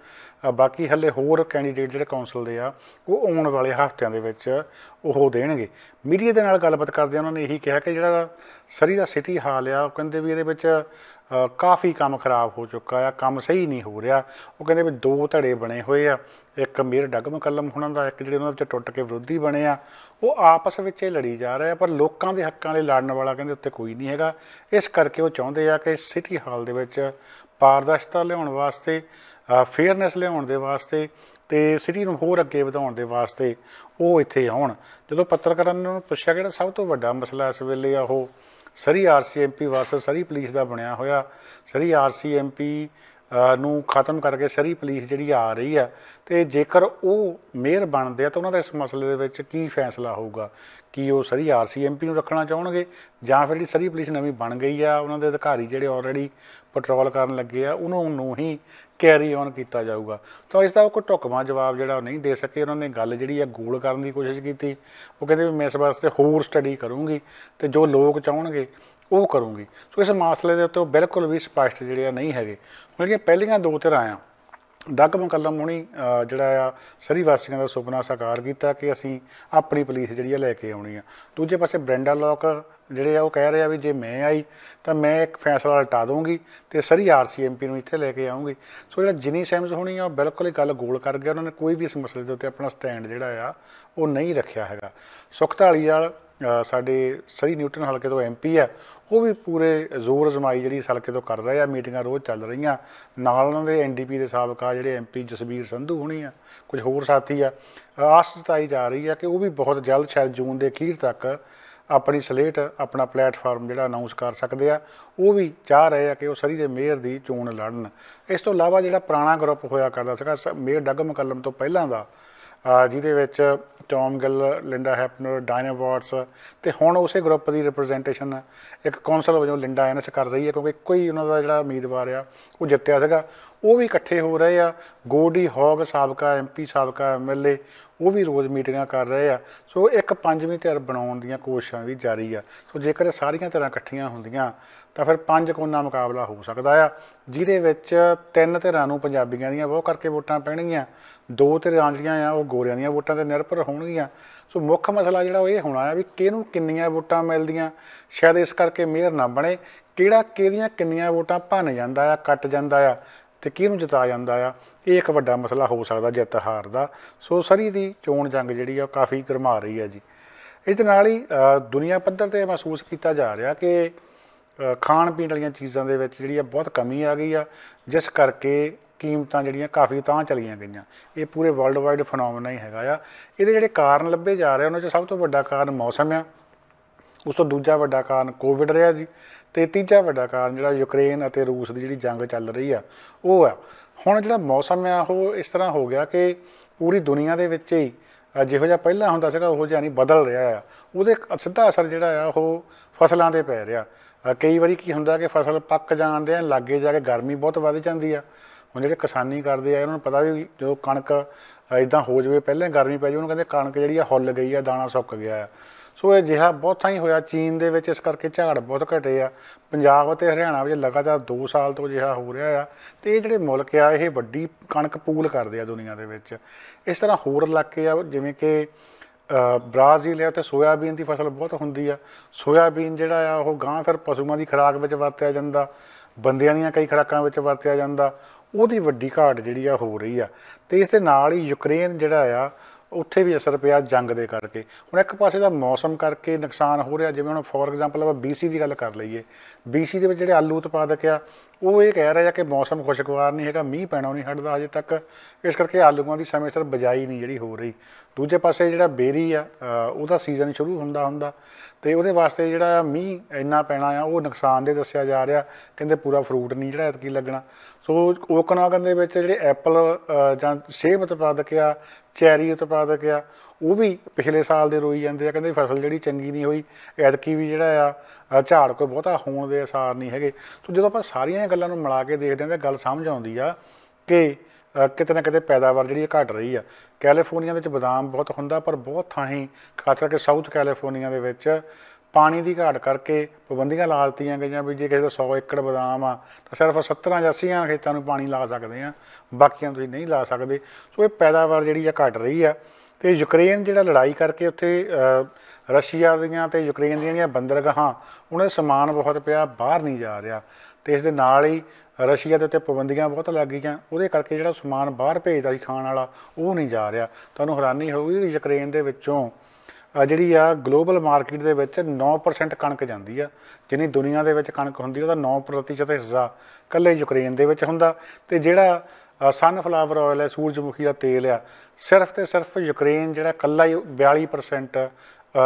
ਬਾਕੀ ਹੱਲੇ ਹੋਰ ਕੈਂਡੀਡੇਟ ਜਿਹੜੇ ਕਾਉਂਸਲ ਦੇ ਆ ਉਹ ਆਉਣ ਵਾਲੇ ਹਫ਼ਤਿਆਂ ਦੇ ਵਿੱਚ ਉਹ ਦੇਣਗੇ ਮੀਡੀਆ ਦੇ ਨਾਲ ਗੱਲਬਾਤ ਕਰਦੇ ਉਹਨਾਂ ਨੇ ਇਹੀ ਕਿਹਾ ਕਿ ਜਿਹੜਾ ਸਰੀ ਦਾ ਸਿਟੀ ਹਾਲ ਆ ਉਹ ਕਹਿੰਦੇ ਵੀ ਇਹਦੇ ਵਿੱਚ ਕਾਫੀ ਕੰਮ ਖਰਾਬ ਹੋ ਚੁੱਕਾ ਆ ਕੰਮ ਸਹੀ ਨਹੀਂ ਹੋ ਰਿਹਾ ਉਹ ਕਹਿੰਦੇ ਵੀ ਦੋ ਧੜੇ ਬਣੇ ਹੋਏ ਆ ਇੱਕ ਮੇਰ ਡਗਮ ਕਲਮ ਹੁਣਾਂ ਦਾ ਇੱਕ ਜਿਹੜੇ ਉਹਨਾਂ ਵਿੱਚ ਟੁੱਟ ਕੇ ਵਿਰੋਧੀ ਬਣੇ ਆ ਉਹ ਆਪਸ ਵਿੱਚ ਹੀ ਲੜੀ ਜਾ ਰਹੇ ਆ ਪਰ ਲੋਕਾਂ ਦੇ ਹੱਕਾਂ ਲਈ ਲੜਨ ਵਾਲਾ ਕਹਿੰਦੇ ਉੱਤੇ ਕੋਈ ਨਹੀਂ ਹੈਗਾ ਇਸ ਕਰਕੇ ਉਹ ਚਾਹੁੰਦੇ ਆ ਕਿ ਸਿਟੀ ਹਾਲ ਦੇ ਵਿੱਚ ਪਾਰਦਰਸ਼ਤਾ ਲਿਆਉਣ ਵਾਸਤੇ ਫੇਅਰਨੈਸ ਲਿਆਉਣ ਦੇ ਵਾਸਤੇ ਤੇ ਸਿਟੀ ਨੂੰ ਹੋਰ ਅੱਗੇ ਵਧਾਉਣ ਦੇ ਵਾਸਤੇ ਉਹ ਇੱਥੇ ਆਉਣ ਜਦੋਂ ਪੱਤਰਕਾਰਾਂ ਨੇ ਨੂੰ ਪੁੱਛਿਆ ਕਿਹੜਾ ਸਭ ਤੋਂ ਵੱਡਾ ਮਸਲਾ ਇਸ ਵੇਲੇ ਆ ਉਹ ਸਰੀ ਆਰਸੀਐਮਪੀ ਵਾਸਸ ਸਰੀ ਪੁਲਿਸ ਦਾ ਬਣਿਆ ਹੋਇਆ ਸਰੀ ਆਰਸੀਐਮਪੀ ਨੂੰ ਖਤਮ ਕਰਕੇ ਸਰੀ ਪੁਲਿਸ ਜਿਹੜੀ ਆ ਰਹੀ ਆ ਤੇ ਜੇਕਰ ਉਹ ਮੇਅਰ ਬਣਦੇ ਆ ਤਾਂ ਉਹਨਾਂ ਦਾ ਇਸ ਮਸਲੇ ਦੇ ਵਿੱਚ ਕੀ ਫੈਸਲਾ ਹੋਊਗਾ ਕੀ ਉਹ ਸਰੀ ਆਰਸੀਐਮਪੀ ਨੂੰ ਰੱਖਣਾ ਚਾਹਣਗੇ ਜਾਂ ਫਿਰ ਜਿਹੜੀ ਸਰੀ ਪੁਲਿਸ ਨਵੀਂ ਬਣ ਗਈ ਆ ਉਹਨਾਂ ਦੇ ਅਧਿਕਾਰੀ ਜਿਹੜੇ ਆਲਰੇਡੀ ਪੈਟਰੋਲ ਕਰਨ ਲੱਗੇ ਆ ਉਹਨਾਂ ਨੂੰ ਹੀ ਕੈਰੀ ਔਨ ਕੀਤਾ ਜਾਊਗਾ ਤਾਂ ਇਸ ਦਾ ਕੋਈ ਟੁਕਮਾ ਜਵਾਬ ਜਿਹੜਾ ਉਹ ਨਹੀਂ ਦੇ ਸਕੇ ਉਹਨਾਂ ਨੇ ਗੱਲ ਜਿਹੜੀ ਆ ਗੋਲ ਕਰਨ ਦੀ ਕੋਸ਼ਿਸ਼ ਕੀਤੀ ਉਹ ਕਹਿੰਦੇ ਵੀ ਮੈਂ ਇਸ ਵਾਸਤੇ ਹੋਰ ਸਟੱਡੀ ਕਰੂੰਗੀ ਤੇ ਜੋ ਲੋਕ ਚਾਹਣਗੇ ਉਹ ਕਰੂੰਗੀ ਸੋ ਇਸ ਮਾਸਲੇ ਦੇ ਉੱਤੇ ਉਹ ਬਿਲਕੁਲ ਵੀ ਸਪਸ਼ਟ ਜਿਹੜੇ ਆ ਨਹੀਂ ਹੈਗੇ ਹੁਣ ਕਿ ਪਹਿਲੀਆਂ ਦੋ ਧਿਰਾਂ ਆ ਡੱਗ ਮਕੱਲਮ ਹੁਣੀ ਜਿਹੜਾ ਆ ਸਰੀ ਵਾਸੀਆਂ ਦਾ ਸੁਪਨਾ ਸਾਕਾਰ ਕੀਤਾ ਕਿ ਅਸੀਂ ਆਪਣੀ ਪੁਲਿਸ ਜਿਹੜੀ ਆ ਲੈ ਕੇ ਆਉਣੀ ਆ ਦੂਜੇ ਪਾਸੇ ਬ੍ਰੈਂਡਾ ਲੋਕ ਜਿਹੜੇ ਆ ਉਹ ਕਹਿ ਰਿਹਾ ਵੀ ਜੇ ਮੈਂ ਆਈ ਤਾਂ ਮੈਂ ਇੱਕ ਫੈਸਲਾ ਲਟਾ ਦੂੰਗੀ ਤੇ ਸਰੀ ਆਰਸੀਐਮਪੀ ਨੂੰ ਇੱਥੇ ਲੈ ਕੇ ਆਉਂਗੀ ਸੋ ਜਿਹੜਾ ਜਿਨੀ ਸੈਮਸ ਹੋਣੀ ਆ ਉਹ ਬਿਲਕੁਲ ਹੀ ਗੱਲ ਗੋਲ ਕਰ ਗਿਆ ਉਹਨਾਂ ਨੇ ਕੋਈ ਵੀ ਇਸ ਮਸਲੇ ਦੇ ਉੱਤੇ ਆਪਣਾ ਸਟੈਂਡ ਜਿਹੜਾ ਆ ਉਹ ਨਹੀਂ ਰੱਖਿਆ ਹੈਗਾ ਸੁਖਤਾਲੀ ਵਾਲ ਸਾਡੇ ਸਰੀ ਨਿਊਟਨ ਹਲਕੇ ਤੋਂ ਐਮਪੀ ਆ ਉਹ ਵੀ ਪੂਰੇ ਜ਼ੋਰ ਜ਼ਮਾਈ ਜਿਹੜੀ ਸਲਕੇ ਹਲਕੇ ਤੋਂ ਕਰ ਰਹੇ ਆ ਮੀਟਿੰਗਾਂ ਰੋਜ਼ ਚੱਲ ਰਹੀਆਂ ਨਾਲ ਉਹਨਾਂ ਦੇ ਐਨਡੀਪੀ ਦੇ ਸਾਬਕਾ ਜਿਹੜੇ ਐਮਪੀ ਜਸਬੀਰ ਸੰਧੂ ਹੋਣੀ ਆ ਕੁਝ ਹੋਰ ਸਾਥੀ ਆ ਆਸ ਜਤਾਈ ਜਾ ਰਹੀ ਆ ਕਿ ਉਹ ਵੀ ਬਹੁਤ ਜਲਦ ਸ਼ਾਇਦ ਜੂਨ ਦੇ ਅਖੀਰ ਤੱਕ ਆਪਣੀ ਸਲੇਟ ਆਪਣਾ ਪਲੇਟਫਾਰਮ ਜਿਹੜਾ ਅਨਾਉਂਸ ਕਰ ਸਕਦੇ ਆ ਉਹ ਵੀ ਚਾਹ ਰਹੇ ਆ ਕਿ ਉਹ ਸਰੀ ਦੇ ਮੇਅਰ ਦੀ ਚੋਣ ਲੜਨ ਇਸ ਤੋਂ ਇਲਾਵਾ ਜਿਹੜਾ ਪੁਰਾਣਾ ਗਰੁੱਪ ਹੋਇਆ ਕਰਦਾ ਸੀਗਾ ਮੇਅਰ ਡੱਗ ਮਕਲਮ ਤੋਂ ਪਹਿਲਾਂ ਦਾ ਜਿਹਦੇ ਵਿੱਚ Tom Gill Linda Hepner Diana ਤੇ ਹੁਣ ਉਸੇ ਗਰੁੱਪ ਦੀ ਰਿਪਰੈਜ਼ੈਂਟੇਸ਼ਨ ਇੱਕ ਕੌਂਸਲ ਵਜੋਂ ਲਿੰਡਾ ਐਨਐਸ ਕਰ ਰਹੀ ਹੈ ਕਿਉਂਕਿ ਇੱਕੋ ਹੀ ਉਹਨਾਂ ਦਾ ਜਿਹੜਾ ਉਮੀਦਵਾਰ ਆ ਉਹ ਜਿੱਤਿਆ ਸੀਗਾ ਉਹ ਵੀ ਇਕੱਠੇ ਹੋ ਰਹੇ ਆ ਗੋਡੀ ਹੌਗ ਸਾਬਕਾ ਐਮਪੀ ਸਾਬਕਾ ਐਮਐਲਏ ਉਹ ਵੀ ਰੋਜ਼ ਮੀਟਿੰਗਾਂ ਕਰ ਰਹੇ ਆ ਸੋ ਇੱਕ ਪੰਜਵੀਂ ਧਿਰ ਬਣਾਉਣ ਦੀਆਂ ਕੋਸ਼ਿਸ਼ਾਂ ਵੀ ਜਾਰੀ ਆ ਸੋ ਜੇਕਰ ਸਾਰੀਆਂ ਧਿਰਾਂ ਇਕੱਠੀਆਂ ਹੁੰਦੀਆਂ ਤਾਂ ਫਿਰ ਪੰਜ ਕੋਨਾ ਮੁਕਾਬਲਾ ਹੋ ਸਕਦਾ ਆ ਜਿਹਦੇ ਵਿੱਚ ਤਿੰਨ ਧਿਰਾਂ ਨੂੰ ਪੰਜਾਬੀਆਂ ਦੀਆਂ ਬਹੁਤ ਕਰਕੇ ਵੋਟਾਂ ਪੈਣਗੀਆਂ ਦੋ ਧਿਰਾਂ ਜਿਹੜੀਆਂ ਆ ਉਹ ਗੋਰਿਆਂ ਦੀਆਂ ਵੋਟਾਂ ਤੇ ਨਿਰਭਰ ਹੋਣਗੀਆਂ ਸੋ ਮੁੱਖ ਮਸਲਾ ਜਿਹੜਾ ਉਹ ਇਹ ਹੋਣਾ ਆ ਵੀ ਕਿਹਨੂੰ ਕਿੰਨੀਆਂ ਵੋਟਾਂ ਮਿਲਦੀਆਂ ਸ਼ਾਇਦ ਇਸ ਕਰਕੇ ਮੇਅਰ ਨਾ ਬਣੇ ਕਿਹੜਾ ਕਿਹਦੀਆਂ ਕਿੰਨੀਆਂ ਵੋਟਾਂ ਭੰਨ ਜਾਂਦਾ ਆ ਕੱਟ ਜਾਂਦਾ ਆ ਤੇ ਕਿਹਨੂੰ ਜਿਤਾ ਜਾਂਦਾ ਆ ਇਹ ਇੱਕ ਵੱਡਾ ਮਸਲਾ ਹੋ ਸਕਦਾ ਜਿੱਤ ਹਾਰ ਦਾ ਸੋ ਸਰੀ ਦੀ ਚੋਣ ਜੰਗ ਜਿਹੜੀ ਆ ਕਾਫੀ ਗਰਮਾ ਰਹੀ ਆ ਜੀ ਇਸ ਦੇ ਨਾਲ ਹੀ ਦੁਨੀਆ ਪੱਧਰ ਤੇ ਮਹਿਸੂਸ ਕੀਤਾ ਜਾ ਰਿਹਾ ਕਿ ਖਾਣ ਪੀਣ ਵਾਲੀਆਂ ਚੀਜ਼ਾਂ ਦੇ ਵਿੱਚ ਜਿਹੜੀ ਆ ਬਹੁਤ ਕਮੀ ਆ ਗਈ ਆ ਜਿਸ ਕਰਕੇ ਕੀਮਤਾਂ ਜਿਹੜੀਆਂ ਕਾਫੀ ਤਾਂ ਚਲੀਆਂ ਗਈਆਂ ਇਹ ਪੂਰੇ ਵਰਲਡ ਵਾਈਡ ਫੈਨੋਮਨਾ ਹੀ ਹੈਗਾ ਆ ਇਹਦੇ ਜਿਹੜੇ ਕਾਰਨ ਲੱਭੇ ਜਾ ਰਹੇ ਉਹਨਾਂ 'ਚ ਸਭ ਤੋਂ ਵੱਡਾ ਕਾਰਨ ਮੌਸਮ ਆ ਉਸ ਤੋਂ ਦੂਜਾ ਵੱਡਾ ਕਾਰਨ ਕੋਵਿਡ ਰਿਹਾ ਜੀ ਤੇ ਤੀਜਾ ਵੱਡਾ ਕਾਰਨ ਜਿਹੜਾ ਯੂਕਰੇਨ ਅਤੇ ਰੂਸ ਦੀ ਜਿਹੜੀ ਜੰਗ ਚੱਲ ਰਹੀ ਆ ਉਹ ਆ ਹੁਣ ਜਿਹੜਾ ਮੌਸਮ ਆ ਉਹ ਇਸ ਤਰ੍ਹਾਂ ਹੋ ਗਿਆ ਕਿ ਪੂਰੀ ਦੁਨੀਆ ਦੇ ਵਿੱਚ ਹੀ ਜਿਹੋ ਜਿਹਾ ਪਹਿਲਾਂ ਹੁੰਦਾ ਸੀਗਾ ਉਹ ਜਿਹਾ ਨਹੀਂ ਬਦਲ ਰਿਹਾ ਆ ਉਹਦੇ ਸਿੱਧਾ ਅਸਰ ਜਿਹੜਾ ਆ ਉਹ ਫਸਲਾਂ ਤੇ ਪੈ ਰਿਹਾ ਕਈ ਵਾਰੀ ਕੀ ਹੁੰਦਾ ਕਿ ਫਸਲ ਪੱਕ ਜਾਂਦੇ ਆ ਲਾਗੇ ਜਾ ਕੇ ਗਰਮੀ ਬਹੁਤ ਵੱਧ ਜਾਂਦੀ ਆ ਹੁਣ ਜਿਹੜੇ ਕਿਸਾਨੀ ਕਰਦੇ ਆ ਉਹਨਾਂ ਨੂੰ ਪਤਾ ਵੀ ਜਦੋਂ ਕਣਕ ਇਦਾਂ ਹੋ ਜਵੇ ਪਹਿਲਾਂ ਗਰਮੀ ਪੈ ਜਾਵੇ ਉਹਨੂੰ ਕਹਿੰਦੇ ਕਣਕ ਜਿਹੜੀ ਆ ਹੁੱਲ ਗਈ ਆ ਦਾਣਾ ਸੁੱਕ ਗਿਆ ਆ ਸੋ ਇਹ ਜਿਹਾ ਬਹੁਤਾ ਹੀ ਹੋਇਆ ਚੀਨ ਦੇ ਵਿੱਚ ਇਸ ਕਰਕੇ ਝਾੜ ਬਹੁਤ ਘਟੇ ਆ ਪੰਜਾਬ ਅਤੇ ਹਰਿਆਣਾ ਵਿੱਚ ਲਗਾਤਾਰ 2 ਸਾਲ ਤੋਂ ਜਿਹਾ ਹੋ ਰਿਹਾ ਆ ਤੇ ਇਹ ਜਿਹੜੇ ਮੁਲਕ ਆ ਇਹ ਵੱਡੀ ਕਣਕ ਪੂਲ ਕਰਦੇ ਆ ਦੁਨੀਆ ਦੇ ਵਿੱਚ ਇਸ ਤਰ੍ਹਾਂ ਹੋਰ ਇਲਾਕੇ ਆ ਜਿਵੇਂ ਕਿ ਬ੍ਰਾਜ਼ੀਲ ਹੈ ਉੱਥੇ ਸੋਇਆਬੀਨ ਦੀ ਫਸਲ ਬਹੁਤ ਹੁੰਦੀ ਆ ਸੋਇਆਬੀਨ ਜਿਹੜਾ ਆ ਉਹ ਗਾਂ ਫਿਰ ਪਸ਼ੂਆਂ ਦੀ ਖੁਰਾਕ ਵਿੱਚ ਵਰਤਿਆ ਜਾਂਦਾ ਬੰਦਿਆਂ ਦੀਆਂ ਕਈ ਖੁਰਾਕਾਂ ਵਿੱਚ ਵਰਤਿਆ ਜਾਂਦਾ ਉਹਦੀ ਵੱਡੀ ਘਾਟ ਜਿਹੜੀ ਆ ਹੋ ਰਹੀ ਆ ਤੇ ਇਸ ਦੇ ਨਾਲ ਹੀ ਯੂਕਰੇਨ ਜਿਹੜਾ ਆ ਉੱਥੇ ਵੀ ਅਸਰ ਪਿਆ ਜੰਗ ਦੇ ਕਰਕੇ ਹੁਣ ਇੱਕ ਪਾਸੇ ਦਾ ਮੌਸਮ ਕਰਕੇ ਨੁਕਸਾਨ ਹੋ ਰਿਹਾ ਜਿਵੇਂ ਹੁਣ ਫੋਰ ਐਗਜ਼ਾਮਪਲ ਆਪਾਂ ਬੀਸੀ ਦੀ ਗੱਲ ਕਰ ਲਈਏ ਬੀਸੀ ਦੇ ਵਿੱਚ ਜਿਹੜੇ ਆਲੂ ਉਤਪਾਦਕ ਆ ਉਹ ਇਹ ਕਹਿ ਰਹੇ ਆ ਕਿ ਮੌਸਮ ਖੁਸ਼ਗਵਾਰ ਨਹੀਂ ਹੈਗਾ ਮੀਂਹ ਪੈਣਾ ਨਹੀਂ ਹਟਦਾ ਅਜੇ ਤੱਕ ਇਸ ਕਰਕੇ ਆਲੂਆਂ ਦੀ ਸਮੇਂ ਸਿਰ ਬਜਾਈ ਨਹੀਂ ਜਿਹੜੀ ਹੋ ਰਹੀ ਦੂਜੇ ਪਾਸੇ ਜਿਹੜਾ 베ਰੀ ਆ ਉਹਦਾ ਸੀਜ਼ਨ ਸ਼ੁਰੂ ਹੁੰਦਾ ਹੁੰਦਾ ਤੇ ਉਹਦੇ ਵਾਸਤੇ ਜਿਹੜਾ ਮੀਂਹ ਇੰਨਾ ਪੈਣਾ ਆ ਉਹ ਨੁਕਸਾਨ ਦੇ ਦੱਸਿਆ ਜਾ ਰਿਹਾ ਕਹਿੰਦੇ ਪੂਰਾ ਫਰੂਟ ਨਹੀਂ ਜਿਹੜਾ ਐਤਕੀ ਲੱਗਣਾ ਸੋ ਓਕਨਾਗਨ ਦੇ ਵਿੱਚ ਜਿਹੜੇ ਐਪਲ ਜਾਂ ਸੇਬ ਉਤਪਾਦਕ ਆ ਚੈਰੀ ਉਤਪਾਦਕ ਆ ਉਹ ਵੀ ਪਿਛਲੇ ਸਾਲ ਦੇ ਰੋਈ ਜਾਂਦੇ ਆ ਕਹਿੰਦੇ ਫਸਲ ਜਿਹੜੀ ਚੰਗੀ ਨਹੀਂ ਹੋਈ ਐਤਕੀ ਵੀ ਜਿਹੜਾ ਆ ਝਾੜ ਕੋਈ ਬਹੁਤਾ ਹੋਣ ਦੇ ਅਸਾਰ ਨਹੀਂ ਹੈਗੇ ਸੋ ਜਦੋਂ ਆਪਾਂ ਸਾਰੀਆਂ ਗੱਲਾਂ ਨੂੰ ਮਿਲਾ ਕੇ ਦੇਖਦੇ ਆਂ ਤਾਂ ਗੱਲ ਸਮਝ ਆਉਂਦੀ ਆ ਕਿ ਕਿਤੇ ਨਾ ਕਿਤੇ ਪੈਦਾਵਾਰ ਜਿਹੜੀ ਘਟ ਰਹੀ ਆ ਕੈਲੀਫੋਰਨੀਆ ਦੇ ਵਿੱਚ ਬਦਾਮ ਬਹੁਤ ਹੁੰਦਾ ਪਰ ਬਹੁਤ ਥਾਂ ਹੀ ਖਾਸ ਕਰਕੇ ਸਾਊਥ ਕੈਲੀਫੋਰਨੀਆ ਦੇ ਵਿੱਚ ਪਾਣੀ ਦੀ ਘਾਟ ਕਰਕੇ ਪਾਬੰਦੀਆਂ ਲਾ ਦਿੱਤੀਆਂ ਗਈਆਂ ਵੀ ਜੇ ਕਿਸੇ ਦਾ 100 ਏਕੜ ਬਦਾਮ ਆ ਤਾਂ ਸਿਰਫ 70 ਜਾਂ 80 ਖੇਤਾਂ ਨੂੰ ਪਾਣੀ ਲਾ ਸਕਦੇ ਆ ਬਾਕੀਆਂ ਤੁਸੀਂ ਨਹੀਂ ਲਾ ਸਕਦੇ ਸੋ ਇਹ ਪੈਦਾਵਾਰ ਜਿਹੜੀ ਆ ਘਟ ਰਹੀ ਆ ਤੇ ਯੂਕਰੇਨ ਜਿਹੜਾ ਲੜਾਈ ਕਰਕੇ ਉੱਥੇ ਰਸ਼ੀਆ ਦੀਆਂ ਤੇ ਯੂਕਰੇਨ ਦੀਆਂ ਜਿਹੜੀਆਂ ਬੰਦਰਗਾਹਾਂ ਉਹਨੇ ਸਮਾਨ ਬਹੁਤ ਪਿਆ ਬਾਹਰ ਨਹੀਂ ਜਾ ਰਿਹਾ ਤੇ ਇਸ ਦੇ ਨਾਲ ਹੀ ਰਸ਼ੀਆ ਦੇ ਉੱਤੇ ਪਾਬੰਦੀਆਂ ਬਹੁਤ ਲੱਗ ਗਈਆਂ ਉਹਦੇ ਕਰਕੇ ਜਿਹੜਾ ਸਮਾਨ ਬਾਹਰ ਭੇਜਦਾ ਸੀ ਖਾਣ ਵਾਲਾ ਉਹ ਨਹੀਂ ਜਾ ਰਿਹਾ ਤੁਹਾਨੂੰ ਹੈਰਾਨੀ ਹੋਊਗੀ ਕਿ ਯੂਕਰੇਨ ਦੇ ਵਿੱਚੋਂ ਜਿਹੜੀ ਆ ਗਲੋਬਲ ਮਾਰਕੀਟ ਦੇ ਵਿੱਚ 9% ਕਣਕ ਜਾਂਦੀ ਆ ਜਿਹਨੇ ਦੁਨੀਆ ਦੇ ਵਿੱਚ ਕਣਕ ਹੁੰਦੀ ਉਹਦਾ 9% ਹਿੱਸਾ ਕੱਲੇ ਯੂਕਰੇਨ ਦੇ ਵਿੱਚ ਹੁੰਦਾ ਤੇ ਜਿਹੜਾ ਸਨਫਲਾਵਰ ਆਇਲ ਹੈ ਸੂਰਜਮੁਖੀ ਦਾ ਤੇਲ ਆ ਸਿਰਫ ਤੇ ਸਿਰਫ ਯੂਕਰੇਨ ਜਿਹੜਾ ਕੱਲਾ ਹੀ 42%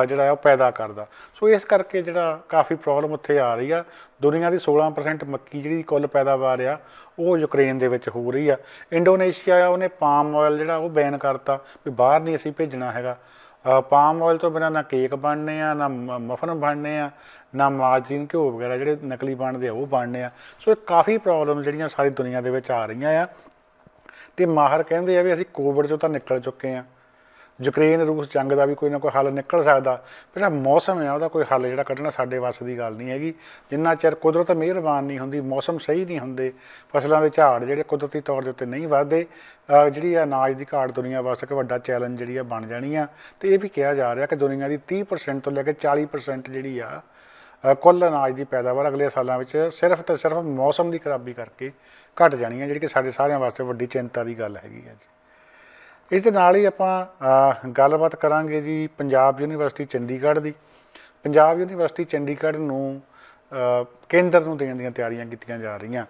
ਜਿਹੜਾ ਉਹ ਪੈਦਾ ਕਰਦਾ ਸੋ ਇਸ ਕਰਕੇ ਜਿਹੜਾ ਕਾਫੀ ਪ੍ਰੋਬਲਮ ਉੱਥੇ ਆ ਰਹੀ ਆ ਦੁਨੀਆ ਦੀ 16% ਮੱਕੀ ਜਿਹੜੀ ਕੁੱਲ ਪੈਦਾਵਾਰ ਆ ਉਹ ਯੂਕਰੇਨ ਦੇ ਵਿੱਚ ਹੋ ਰਹੀ ਆ ਇੰਡੋਨੇਸ਼ੀਆ ਆ ਉਹਨੇ ਪਾਮ ਆਇਲ ਜਿਹੜਾ ਉਹ ਬੈਨ ਕਰਤਾ ਵੀ ਬਾਹਰ ਨਹੀਂ ਅਸੀਂ ਭੇਜਣਾ ਹੈਗਾ ਪਾਮ ਆਇਲ ਤੋਂ ਬਿਨਾ ਨਾ ਕੇਕ ਬਣਨੇ ਆ ਨਾ ਮਫਨ ਬਣਨੇ ਆ ਨਾ ਮਾਰਜਿਨ ਘਿਓ ਵਗੈਰਾ ਜਿਹੜੇ ਨਕਲੀ ਬਣਦੇ ਆ ਉਹ ਬਣਨੇ ਆ ਸੋ ਇਹ ਕਾਫੀ ਪ੍ਰੋਬਲਮ ਜਿਹੜੀਆਂ ਸਾਰੀ ਦੁਨੀਆ ਦੇ ਵਿੱਚ ਆ ਰਹੀਆਂ ਆ ਤੇ ਮਾਹਰ ਕਹਿੰਦੇ ਆ ਵੀ ਅਸੀਂ ਕੋਵਿਡ ਚੋਂ ਤਾਂ ਨਿਕਲ ਚੁੱਕੇ ਆ ਯੂਕਰੇਨ ਰੂਸ ਜੰਗ ਦਾ ਵੀ ਕੋਈ ਨਾ ਕੋਈ ਹੱਲ ਨਿਕਲ ਸਕਦਾ ਪਰ ਜਿਹੜਾ ਮੌਸਮ ਹੈ ਉਹਦਾ ਕੋਈ ਹੱਲ ਜਿਹੜਾ ਕੱਢਣਾ ਸਾਡੇ ਵੱਸ ਦੀ ਗੱਲ ਨਹੀਂ ਹੈਗੀ ਜਿੰਨਾ ਚਿਰ ਕੁਦਰਤ ਮਿਹਰਬਾਨ ਨਹੀਂ ਹੁੰਦੀ ਮੌਸਮ ਸਹੀ ਨਹੀਂ ਹੁੰਦੇ ਫਸਲਾਂ ਦੇ ਝਾੜ ਜਿਹੜੇ ਕੁਦਰਤੀ ਤੌਰ ਦੇ ਉੱਤੇ ਨਹੀਂ ਵਧਦੇ ਜਿਹੜੀ ਅਨਾਜ ਦੀ ਘਾਟ ਦੁਨੀਆ ਵਾਸਤੇ ਇੱਕ ਵੱਡਾ ਚੈਲੰਜ ਜਿਹੜੀ ਆ ਬਣ ਜਾਣੀ ਆ ਤੇ ਇਹ ਵੀ ਕਿਹਾ ਜਾ ਰਿਹਾ ਕਿ ਦੁਨੀਆ ਦੀ 30% ਤੋਂ ਲੈ ਕੇ 40% ਜਿਹੜੀ ਆ ਕੁੱਲ ਅਨਾਜ ਦੀ ਪੈਦਾਵਾਰ ਅਗਲੇ ਸਾਲਾਂ ਵਿੱਚ ਸਿਰਫ ਤੇ ਸਿਰਫ ਮੌਸਮ ਦੀ ਖਰਾਬੀ ਕਰਕੇ ਘਟ ਜਾਣੀ ਆ ਜਿਹੜੀ ਕਿ ਸਾਡੇ ਸਾਰਿਆਂ ਵਾਸਤੇ ਵੱਡੀ ਚਿੰਤਾ ਦੀ ਗੱਲ ਹੈਗੀ ਹੈ ਜੀ ਇਸ ਦੇ ਨਾਲ ਹੀ ਆਪਾਂ ਗੱਲਬਾਤ ਕਰਾਂਗੇ ਜੀ ਪੰਜਾਬ ਯੂਨੀਵਰਸਿਟੀ ਚੰਡੀਗੜ੍ਹ ਦੀ ਪੰਜਾਬ ਯੂਨੀਵਰਸਿਟੀ ਚੰਡੀਗੜ੍ਹ ਨੂੰ ਕੇਂਦਰ ਨੂੰ ਦੇਣ ਦੀਆਂ ਤਿਆਰੀਆਂ ਕੀਤੀਆਂ ਜਾ ਰਹੀਆਂ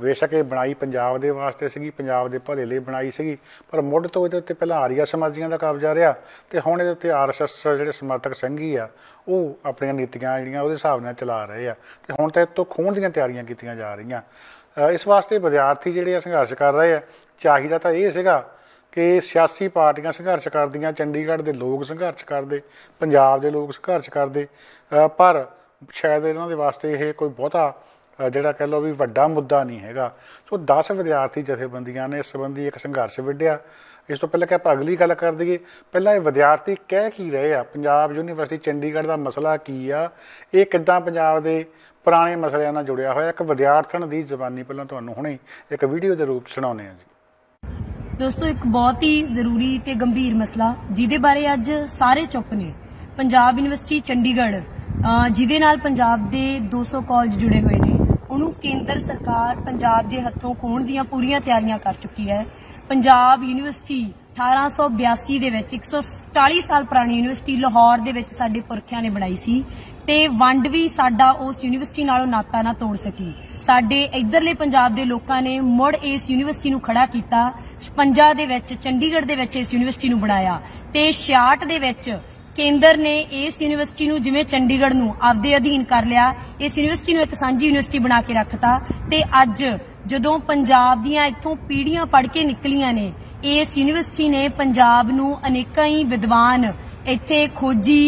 ਬੇਸ਼ੱਕ ਇਹ ਬਣਾਈ ਪੰਜਾਬ ਦੇ ਵਾਸਤੇ ਸੀਗੀ ਪੰਜਾਬ ਦੇ ਭਲੇ ਲਈ ਬਣਾਈ ਸੀਗੀ ਪਰ ਮੁੱਢ ਤੋਂ ਇਹਦੇ ਉੱਤੇ ਪਹਿਲਾਂ ਆਰੀਆ ਸਮਾਜੀਆਂ ਦਾ ਕਬਜ਼ਾ ਰਿਹਾ ਤੇ ਹੁਣ ਇਹਦੇ ਉੱਤੇ ਆਰਐਸਐਸ ਜਿਹੜੇ ਸਮਰਥਕ ਸੰਘੀ ਆ ਉਹ ਆਪਣੀਆਂ ਨੀਤੀਆਂ ਜਿਹੜੀਆਂ ਉਹਦੇ ਹਿਸਾਬ ਨਾਲ ਚਲਾ ਰਹੇ ਆ ਤੇ ਹੁਣ ਤਾਂ ਇਹ ਤੋਂ ਖੋਣ ਦੀਆਂ ਤਿਆਰੀਆਂ ਕੀਤੀਆਂ ਜਾ ਰਹੀਆਂ ਇਸ ਵਾਸਤੇ ਵਿਦਿਆਰਥੀ ਜਿਹੜੇ ਆ ਸੰਘਰਸ਼ ਕਰ ਰਹੇ ਆ ਚਾਹੀਦਾ ਤਾਂ ਇਹ ਸੀਗਾ ਕਿ ਸਿਆਸੀ ਪਾਰਟੀਆਂ ਸੰਘਰਸ਼ ਕਰਦੀਆਂ ਚੰਡੀਗੜ੍ਹ ਦੇ ਲੋਕ ਸੰਘਰਸ਼ ਕਰਦੇ ਪੰਜਾਬ ਦੇ ਲੋਕ ਸੰਘਰਸ਼ ਕਰਦੇ ਪਰ ਸ਼ਾਇਦ ਇਹਨਾਂ ਦੇ ਵਾਸਤੇ ਇਹ ਕੋਈ ਬਹੁਤਾ ਜਿਹੜਾ ਕਹਿ ਲਓ ਵੀ ਵੱਡਾ ਮੁੱਦਾ ਨਹੀਂ ਹੈਗਾ ਸੋ 10 ਵਿਦਿਆਰਥੀ ਜਥੇਬੰਦੀਆਂ ਨੇ ਇਸ ਸੰਬੰਧੀ ਇੱਕ ਸੰਘਰਸ਼ ਵਿੱਢਿਆ ਇਸ ਤੋਂ ਪਹਿਲਾਂ ਕਿ ਆਪਾਂ ਅਗਲੀ ਗੱਲ ਕਰ ਦਈਏ ਪਹਿਲਾਂ ਇਹ ਵਿਦਿਆਰਥੀ ਕਹਿ ਕੀ ਰਹੇ ਆ ਪੰਜਾਬ ਯੂਨੀਵਰਸਿਟੀ ਚੰਡੀਗੜ੍ਹ ਦਾ ਮਸਲਾ ਕੀ ਆ ਇਹ ਕਿੱਦਾਂ ਪੰਜਾਬ ਦੇ ਪੁਰਾਣੇ ਮਸਲਿਆਂ ਨਾਲ ਜੁੜਿਆ ਹੋਇਆ ਇੱਕ ਵਿਦਿਆਰਥਣ ਦੀ ਜ਼ੁਬਾਨੀ ਪਹਿਲਾਂ ਤੁਹਾਨੂੰ ਹੁਣੇ ਇੱਕ ਵੀਡੀਓ ਦੇ ਰੂਪ ਸੁਣਾਉਨੇ ਆ ਜੀ ਦੋਸਤੋ ਇੱਕ ਬਹੁਤ ਹੀ ਜ਼ਰੂਰੀ ਤੇ ਗੰਭੀਰ ਮਸਲਾ ਜਿਹਦੇ ਬਾਰੇ ਅੱਜ ਸਾਰੇ ਚੁੱਪ ਨੇ ਪੰਜਾਬ ਯੂਨੀਵਰਸਿਟੀ ਚੰਡੀਗੜ੍ਹ ਜਿਹਦੇ ਨਾਲ ਪੰਜਾਬ ਦੇ 200 ਕਾਲਜ ਜੁੜੇ ਹੋਏ ਨੇ ਉਹਨੂੰ ਕੇਂਦਰ ਸਰਕਾਰ ਪੰਜਾਬ ਦੇ ਹੱਥੋਂ ਖੋਣ ਦੀਆਂ ਪੂਰੀਆਂ ਤਿਆਰੀਆਂ ਕਰ ਚੁੱਕੀ ਹੈ ਪੰਜਾਬ ਯੂਨੀਵਰਸਿਟੀ 1882 ਦੇ ਵਿੱਚ 140 ਸਾਲ ਪੁਰਾਣੀ ਯੂਨੀਵਰਸਿਟੀ ਲਾਹੌਰ ਦੇ ਵਿੱਚ ਸਾਡੇ ਪੁਰਖਿਆਂ ਨੇ ਬਣਾਈ ਸੀ ਤੇ ਵੰਡ ਵੀ ਸਾਡਾ ਉਸ ਯੂਨੀਵਰਸਿਟੀ ਨਾਲੋਂ ਨਾਤਾ ਨਾ ਤੋੜ ਸਕੀ ਸਾਡੇ ਇਧਰਲੇ ਪੰਜਾਬ ਦੇ ਲੋਕਾਂ ਨੇ ਮੁੜ ਇਸ ਯੂਨੀਵਰਸਿਟੀ ਨੂੰ ਖੜਾ ਕੀਤਾ 56 ਦੇ ਵਿੱਚ ਚੰਡੀਗੜ੍ਹ ਦੇ ਵਿੱਚ ਇਸ ਯੂਨੀਵਰਸਿਟੀ ਨੂੰ ਬਣਾਇਆ ਤੇ 66 ਦੇ ਵਿੱਚ ਕੇਂਦਰ ਨੇ ਇਸ ਯੂਨੀਵਰਸਿਟੀ ਨੂੰ ਜਿਵੇਂ ਚੰਡੀਗੜ੍ਹ ਨੂੰ ਆਪਦੇ ਅਧੀਨ ਕਰ ਲਿਆ ਇਸ ਯੂਨੀਵਰਸਿਟੀ ਨੂੰ ਇੱਕ ਸਾਂਝੀ ਯੂਨੀਵਰਸਿਟੀ ਬਣਾ ਕੇ ਰੱਖਤਾ ਤੇ ਅੱਜ ਜਦੋਂ ਪੰਜਾਬ ਦੀਆਂ ਇੱਥੋਂ ਪੀੜ੍ਹੀਆਂ ਪੜ ਕੇ ਨਿਕਲੀਆਂ ਨੇ ਇਸ ਯੂਨੀਵਰਸਿਟੀ ਨੇ ਪੰਜਾਬ ਨੂੰ ਅਨੇਕਾਂ ਹੀ ਵਿਦਵਾਨ ਇੱਥੇ ਖੋਜੀ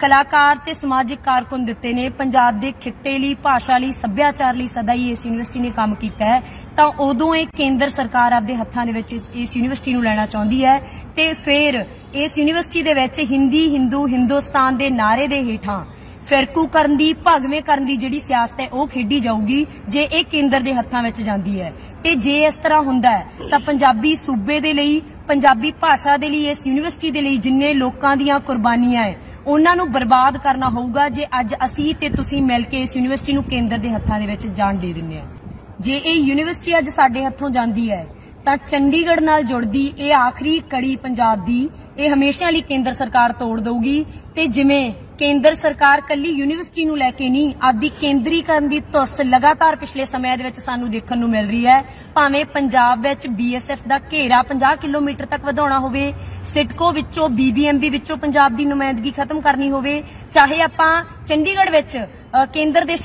ਕਲਾਕਾਰ ਤੇ ਸਮਾਜਿਕ ਕਾਰਕੁਨ ਦਿੱਤੇ ਨੇ ਪੰਜਾਬ ਦੇ ਖਿੱਤੇ ਲਈ ਭਾਸ਼ਾ ਲਈ ਸੱਭਿਆਚਾਰ ਲਈ ਸਦਾ ਹੀ ਇਸ ਯੂਨੀਵਰਸਿਟੀ ਨੇ ਕੰਮ ਕੀਤਾ ਹੈ ਤਾਂ ਉਦੋਂ ਇਹ ਕੇਂਦਰ ਸਰਕਾਰ ਆਪਦੇ ਹੱਥਾਂ ਦੇ ਵਿੱਚ ਇਸ ਯੂਨੀਵਰਸਿਟੀ ਨੂੰ ਲੈਣਾ ਚਾਹੁੰਦੀ ਹੈ ਤੇ ਫਿਰ ਇਸ ਯੂਨੀਵਰਸਿਟੀ ਦੇ ਵਿੱਚ ਹਿੰਦੀ ਹਿੰਦੂ ਹਿੰਦੁਸਤਾਨ ਦੇ ਨਾਰੇ ਦੇ ਹੇਠਾਂ ਫਿਰਕੂ ਕਰਨ ਦੀ ਭਗਵੇਂ ਕਰਨ ਦੀ ਜਿਹੜੀ ਸਿਆਸਤ ਹੈ ਉਹ ਖੇਡੀ ਜਾਊਗੀ ਜੇ ਇਹ ਕੇਂਦਰ ਦੇ ਹੱਥਾਂ ਵਿੱਚ ਜਾਂਦੀ ਹੈ ਤੇ ਜੇ ਇਸ ਤਰ੍ਹਾਂ ਹੁੰਦਾ ਤਾਂ ਪੰਜਾਬੀ ਸੂਬੇ ਦੇ ਲਈ ਪੰਜਾਬੀ ਭਾਸ਼ਾ ਦੇ ਲਈ ਇਸ ਯੂਨੀਵਰਸਿਟੀ ਦੇ ਲਈ ਜਿੰਨੇ ਲੋਕਾਂ ਦੀਆਂ ਕੁਰਬਾਨੀਆਂ ਹੈ ਉਹਨਾਂ ਨੂੰ ਬਰਬਾਦ ਕਰਨਾ ਹੋਊਗਾ ਜੇ ਅੱਜ ਅਸੀਂ ਤੇ ਤੁਸੀਂ ਮਿਲ ਕੇ ਇਸ ਯੂਨੀਵਰਸਿਟੀ ਨੂੰ ਕੇਂਦਰ ਦੇ ਹੱਥਾਂ ਦੇ ਵਿੱਚ ਜਾਣ ਦੇ ਦਿੰਦੇ ਆ ਜੇ ਇਹ ਯੂਨੀਵਰਸਿਟੀ ਅੱਜ ਸਾਡੇ ਹੱਥੋਂ ਜਾਂਦੀ ਹੈ ਤਾਂ ਚੰਡੀਗੜ੍ਹ ਨਾਲ ਜੁੜਦੀ ਇਹ ਆਖਰੀ ਕੜੀ ਪੰਜਾਬ ਦੀ ਇਹ ਹਮੇਸ਼ਾ ਲਈ ਕੇਂਦਰ ਸਰਕਾਰ ਤੋੜ ਦੇਊਗੀ ਤੇ ਜਿਵੇਂ ਕੇਂਦਰ ਸਰਕਾਰ ਕੱਲੀ ਯੂਨੀਵਰਸਿਟੀ ਨੂੰ ਲੈ ਕੇ ਨਹੀਂ ਆਦੀ ਕੇਂਦਰੀਕਰਨ ਦੀ ਤੁਸ ਲਗਾਤਾਰ ਪਿਛਲੇ ਸਮੇਂ ਦੇ ਵਿੱਚ ਸਾਨੂੰ ਦੇਖਣ ਨੂੰ ਮਿਲ ਰਹੀ ਹੈ ਭਾਵੇਂ ਪੰਜਾਬ ਵਿੱਚ ਬੀਐਸਐਫ ਦਾ ਘੇਰਾ 50 ਕਿਲੋਮੀਟਰ ਤੱਕ ਵਧਾਉਣਾ ਹੋਵੇ ਸਿਟਕੋ ਵਿੱਚੋਂ ਬੀਬੀਐਮਬੀ ਵਿੱਚੋਂ ਪੰਜਾਬ ਦੀ ਨੁਮਾਇੰਦਗੀ ਖਤਮ ਕਰਨੀ ਹੋਵੇ ਚਾਹੇ ਆਪਾਂ ਚੰਡੀਗੜ੍ਹ ਵਿੱਚ ਕੇਂਦਰ ਦੇ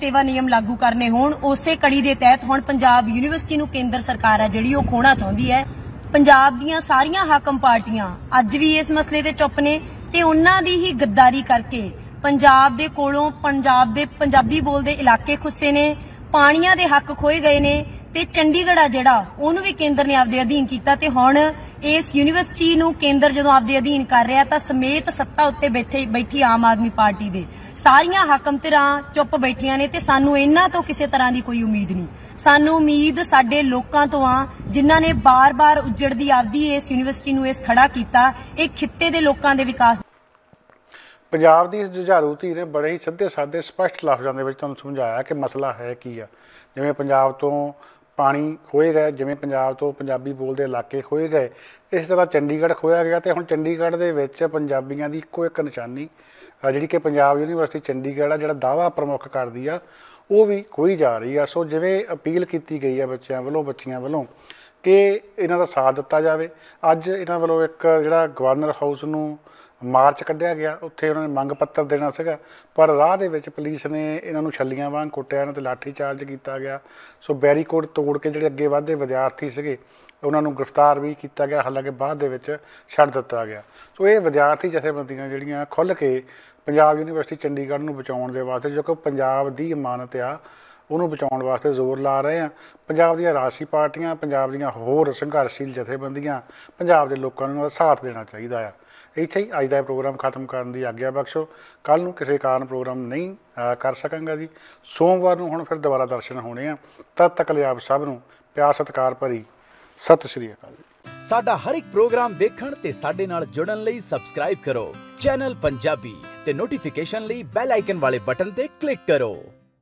ਸੇਵਾ ਨਿਯਮ ਲਾਗੂ ਕਰਨੇ ਹੋਣ ਉਸੇ ਕੜੀ ਦੇ ਤਹਿਤ ਹੁਣ ਪੰਜਾਬ ਯੂਨੀਵਰਸਿਟੀ ਨੂੰ ਕੇਂਦਰ ਸਰਕਾਰ ਹੈ ਜਿਹੜੀ ਉਹ ਖੋਣਾ ਚਾਹੁੰਦੀ ਹੈ ਪੰਜਾਬ ਦੀਆਂ ਸਾਰੀਆਂ ਹਾਕਮ ਪਾਰਟੀਆਂ ਅੱਜ ਵੀ ਇਸ ਮਸਲੇ ਤੇ ਚੁੱਪ ਨੇ ਤੇ ਉਹਨਾਂ ਦੀ ਹੀ ਗੱਦਾਰੀ ਕਰਕੇ ਪੰਜਾਬ ਦੇ ਕੋਲੋਂ ਪੰਜਾਬ ਦੇ ਪੰਜਾਬੀ ਬੋਲਦੇ ਇਲਾਕੇ ਖੁੱਸੇ ਨੇ ਪਾਣੀਆਂ ਦੇ ਹੱਕ ਖੋਏ ਗਏ ਨੇ ਤੇ ਚੰਡੀਗੜ੍ਹ ਆ ਜਿਹੜਾ ਉਹਨੂੰ ਵੀ ਕੇਂਦਰ ਨੇ ਆਪਦੇ ਅਧੀਨ ਕੀਤਾ ਤੇ ਹੁਣ ਇਸ ਯੂਨੀਵਰਸਿਟੀ ਨੂੰ ਕੇਂਦਰ ਜਦੋਂ ਆਪਦੇ ਅਧੀਨ ਕਰ ਰਿਹਾ ਤਾਂ ਸਮੇਤ ਸੱਤਾ ਉੱਤੇ ਬੈਠੇ ਬੈਠੀ ਆਮ ਆਦਮੀ ਪਾਰਟੀ ਦੇ ਸਾਰੀਆਂ ਹਾਕਮ ਧਿਰਾਂ ਚੁੱਪ ਬੈਠੀਆਂ ਨੇ ਤੇ ਸਾਨੂੰ ਇਹਨਾਂ ਤੋਂ ਕਿਸੇ ਤਰ੍ਹਾਂ ਦੀ ਕੋਈ ਉਮੀਦ ਨਹੀਂ ਸਾਨੂੰ ਉਮੀਦ ਸਾਡੇ ਲੋਕਾਂ ਤੋਂ ਆ ਜਿਨ੍ਹਾਂ ਨੇ ਬਾਰ-ਬਾਰ ਉੱਜੜਦੀ ਆਦੀ ਇਸ ਯੂਨੀਵਰਸਿਟੀ ਨੂੰ ਇਸ ਖੜਾ ਕੀਤਾ ਇਹ ਖਿੱਤੇ ਦੇ ਲੋਕਾਂ ਦੇ ਵਿਕਾਸ ਪੰਜਾਬ ਦੀ ਇਸ ਜੁਝਾਰੂ ਧੀ ਨੇ ਬੜੇ ਹੀ ਸਿੱਧੇ ਸਾਦੇ ਸਪਸ਼ਟ ਲਫ਼ਜ਼ਾਂ ਦੇ ਵਿੱਚ ਤੁਹਾਨੂੰ ਸਮਝਾਇਆ ਕਿ ਮਸਲਾ ਹੈ ਕੀ ਆ ਜਿਵੇਂ ਪੰਜਾਬ ਤੋਂ ਪਾਣੀ ਖੋਏ ਗਏ ਜਿਵੇਂ ਪੰਜਾਬ ਤੋਂ ਪੰਜਾਬੀ ਬੋਲਦੇ ਇਲਾਕੇ ਖੋਏ ਗਏ ਇਸ ਤਰ੍ਹਾਂ ਚੰਡੀਗੜ੍ਹ ਖੋਇਆ ਗਿਆ ਤੇ ਹੁਣ ਚੰਡੀਗੜ੍ਹ ਦੇ ਵਿੱਚ ਪੰਜਾਬੀਆਂ ਦੀ ਇੱਕੋ ਇੱਕ ਨਿਸ਼ਾਨੀ ਜਿਹੜੀ ਕਿ ਪੰਜਾਬ ਯੂਨੀਵਰਸਿਟੀ ਚੰਡੀਗੜ੍ਹ ਆ ਜਿਹੜਾ ਦਾਵਾ ਪ੍ਰਮੁੱਖ ਕਰਦੀ ਆ ਉਹ ਵੀ ਖੋਈ ਜਾ ਰਹੀ ਆ ਸੋ ਜਿਵੇਂ ਅਪੀਲ ਕੀਤੀ ਗਈ ਆ ਬੱਚਿਆਂ ਵੱਲੋਂ ਬੱਚੀਆਂ ਵੱਲੋਂ ਕਿ ਇਹਨਾਂ ਦਾ ਸਾਥ ਦਿੱਤਾ ਜਾਵੇ ਅੱਜ ਇਹਨਾਂ ਵੱਲੋਂ ਇੱਕ ਜਿਹੜਾ ਗਵਰਨਰ ਹਾਊਸ ਨੂੰ ਮਾਰਚ ਕੱਢਿਆ ਗਿਆ ਉੱਥੇ ਉਹਨਾਂ ਨੇ ਮੰਗ ਪੱਤਰ ਦੇਣਾ ਸੀਗਾ ਪਰ ਰਾਹ ਦੇ ਵਿੱਚ ਪੁਲਿਸ ਨੇ ਇਹਨਾਂ ਨੂੰ ਛੱਲੀਆਂ ਵਾਂਗ ਕੁੱਟਿਆ ਇਹਨਾਂ ਤੇ ਲਾਠੀ ਚਾਰਜ ਕੀਤਾ ਗਿਆ ਸੋ ਬੈਰੀਕੋਡ ਤੋੜ ਕੇ ਜਿਹੜੇ ਅੱਗੇ ਵਧਦੇ ਵਿਦਿਆਰਥੀ ਸੀਗੇ ਉਹਨਾਂ ਨੂੰ ਗ੍ਰਿਫਤਾਰ ਵੀ ਕੀਤਾ ਗਿਆ ਹਾਲਾਂਕਿ ਬਾਅਦ ਦੇ ਵਿੱਚ ਛੱਡ ਦਿੱਤਾ ਗਿਆ ਸੋ ਇਹ ਵਿਦਿਆਰਥੀ ਜਥੇਬੰਦੀਆਂ ਜਿਹੜੀਆਂ ਖੁੱਲ ਕੇ ਪੰਜਾਬ ਯੂਨੀਵਰਸਿਟੀ ਚੰਡੀਗੜ੍ਹ ਨੂੰ ਬਚਾਉਣ ਦੇ ਵਾਸਤੇ ਜੋ ਕਿ ਪੰਜਾਬ ਦੀ ਇਮਾਨਤ ਆ ਉਹਨੂੰ ਬਚਾਉਣ ਵਾਸਤੇ ਜ਼ੋਰ ਲਾ ਰਹੇ ਆ ਪੰਜਾਬ ਦੀਆਂ ਰਾਸ਼ਟਰੀ ਪਾਰਟੀਆਂ ਪੰਜਾਬ ਦੀਆਂ ਹੋਰ ਸੰਘਰਸ਼ੀਲ ਜਥੇਬੰਦੀਆਂ ਪੰਜਾਬ ਦੇ ਲੋਕਾਂ ਨੂੰ ਸਾਥ ਦੇਣਾ ਚਾਹੀਦਾ ਆ ਇੱਥੇ ਹੀ ਅੱਜ ਦਾ ਪ੍ਰੋਗਰਾਮ ਖਤਮ ਕਰਨ ਦੀ ਆਗਿਆ ਬਖਸ਼ੋ ਕੱਲ ਨੂੰ ਕਿਸੇ ਕਾਰਨ ਪ੍ਰੋਗਰਾਮ ਨਹੀਂ ਕਰ ਸਕਾਂਗਾ ਜੀ ਸੋਮਵਾਰ ਨੂੰ ਹੁਣ ਫਿਰ ਦੁਬਾਰਾ ਦਰਸ਼ਨ ਹੋਣੇ ਆ ਤਦ ਤੱਕ ਲਈ ਆਪ ਸਭ ਨੂੰ ਪਿਆਰ ਸਤਿਕਾਰ ਭਰੀ ਸਤਿ ਸ਼੍ਰੀ ਅਕਾਲ ਸਾਡਾ ਹਰ ਇੱਕ ਪ੍ਰੋਗਰਾਮ ਦੇਖਣ ਤੇ ਸਾਡੇ ਨਾਲ ਜੁੜਨ ਲਈ ਸਬਸਕ੍ਰਾਈਬ ਕਰੋ ਚੈਨਲ ਪੰਜਾਬੀ ਤੇ ਨੋਟੀਫਿਕੇਸ਼ਨ ਲਈ ਬੈਲ ਆਈਕਨ ਵਾਲੇ ਬਟਨ ਤੇ ਕਲਿੱਕ ਕਰੋ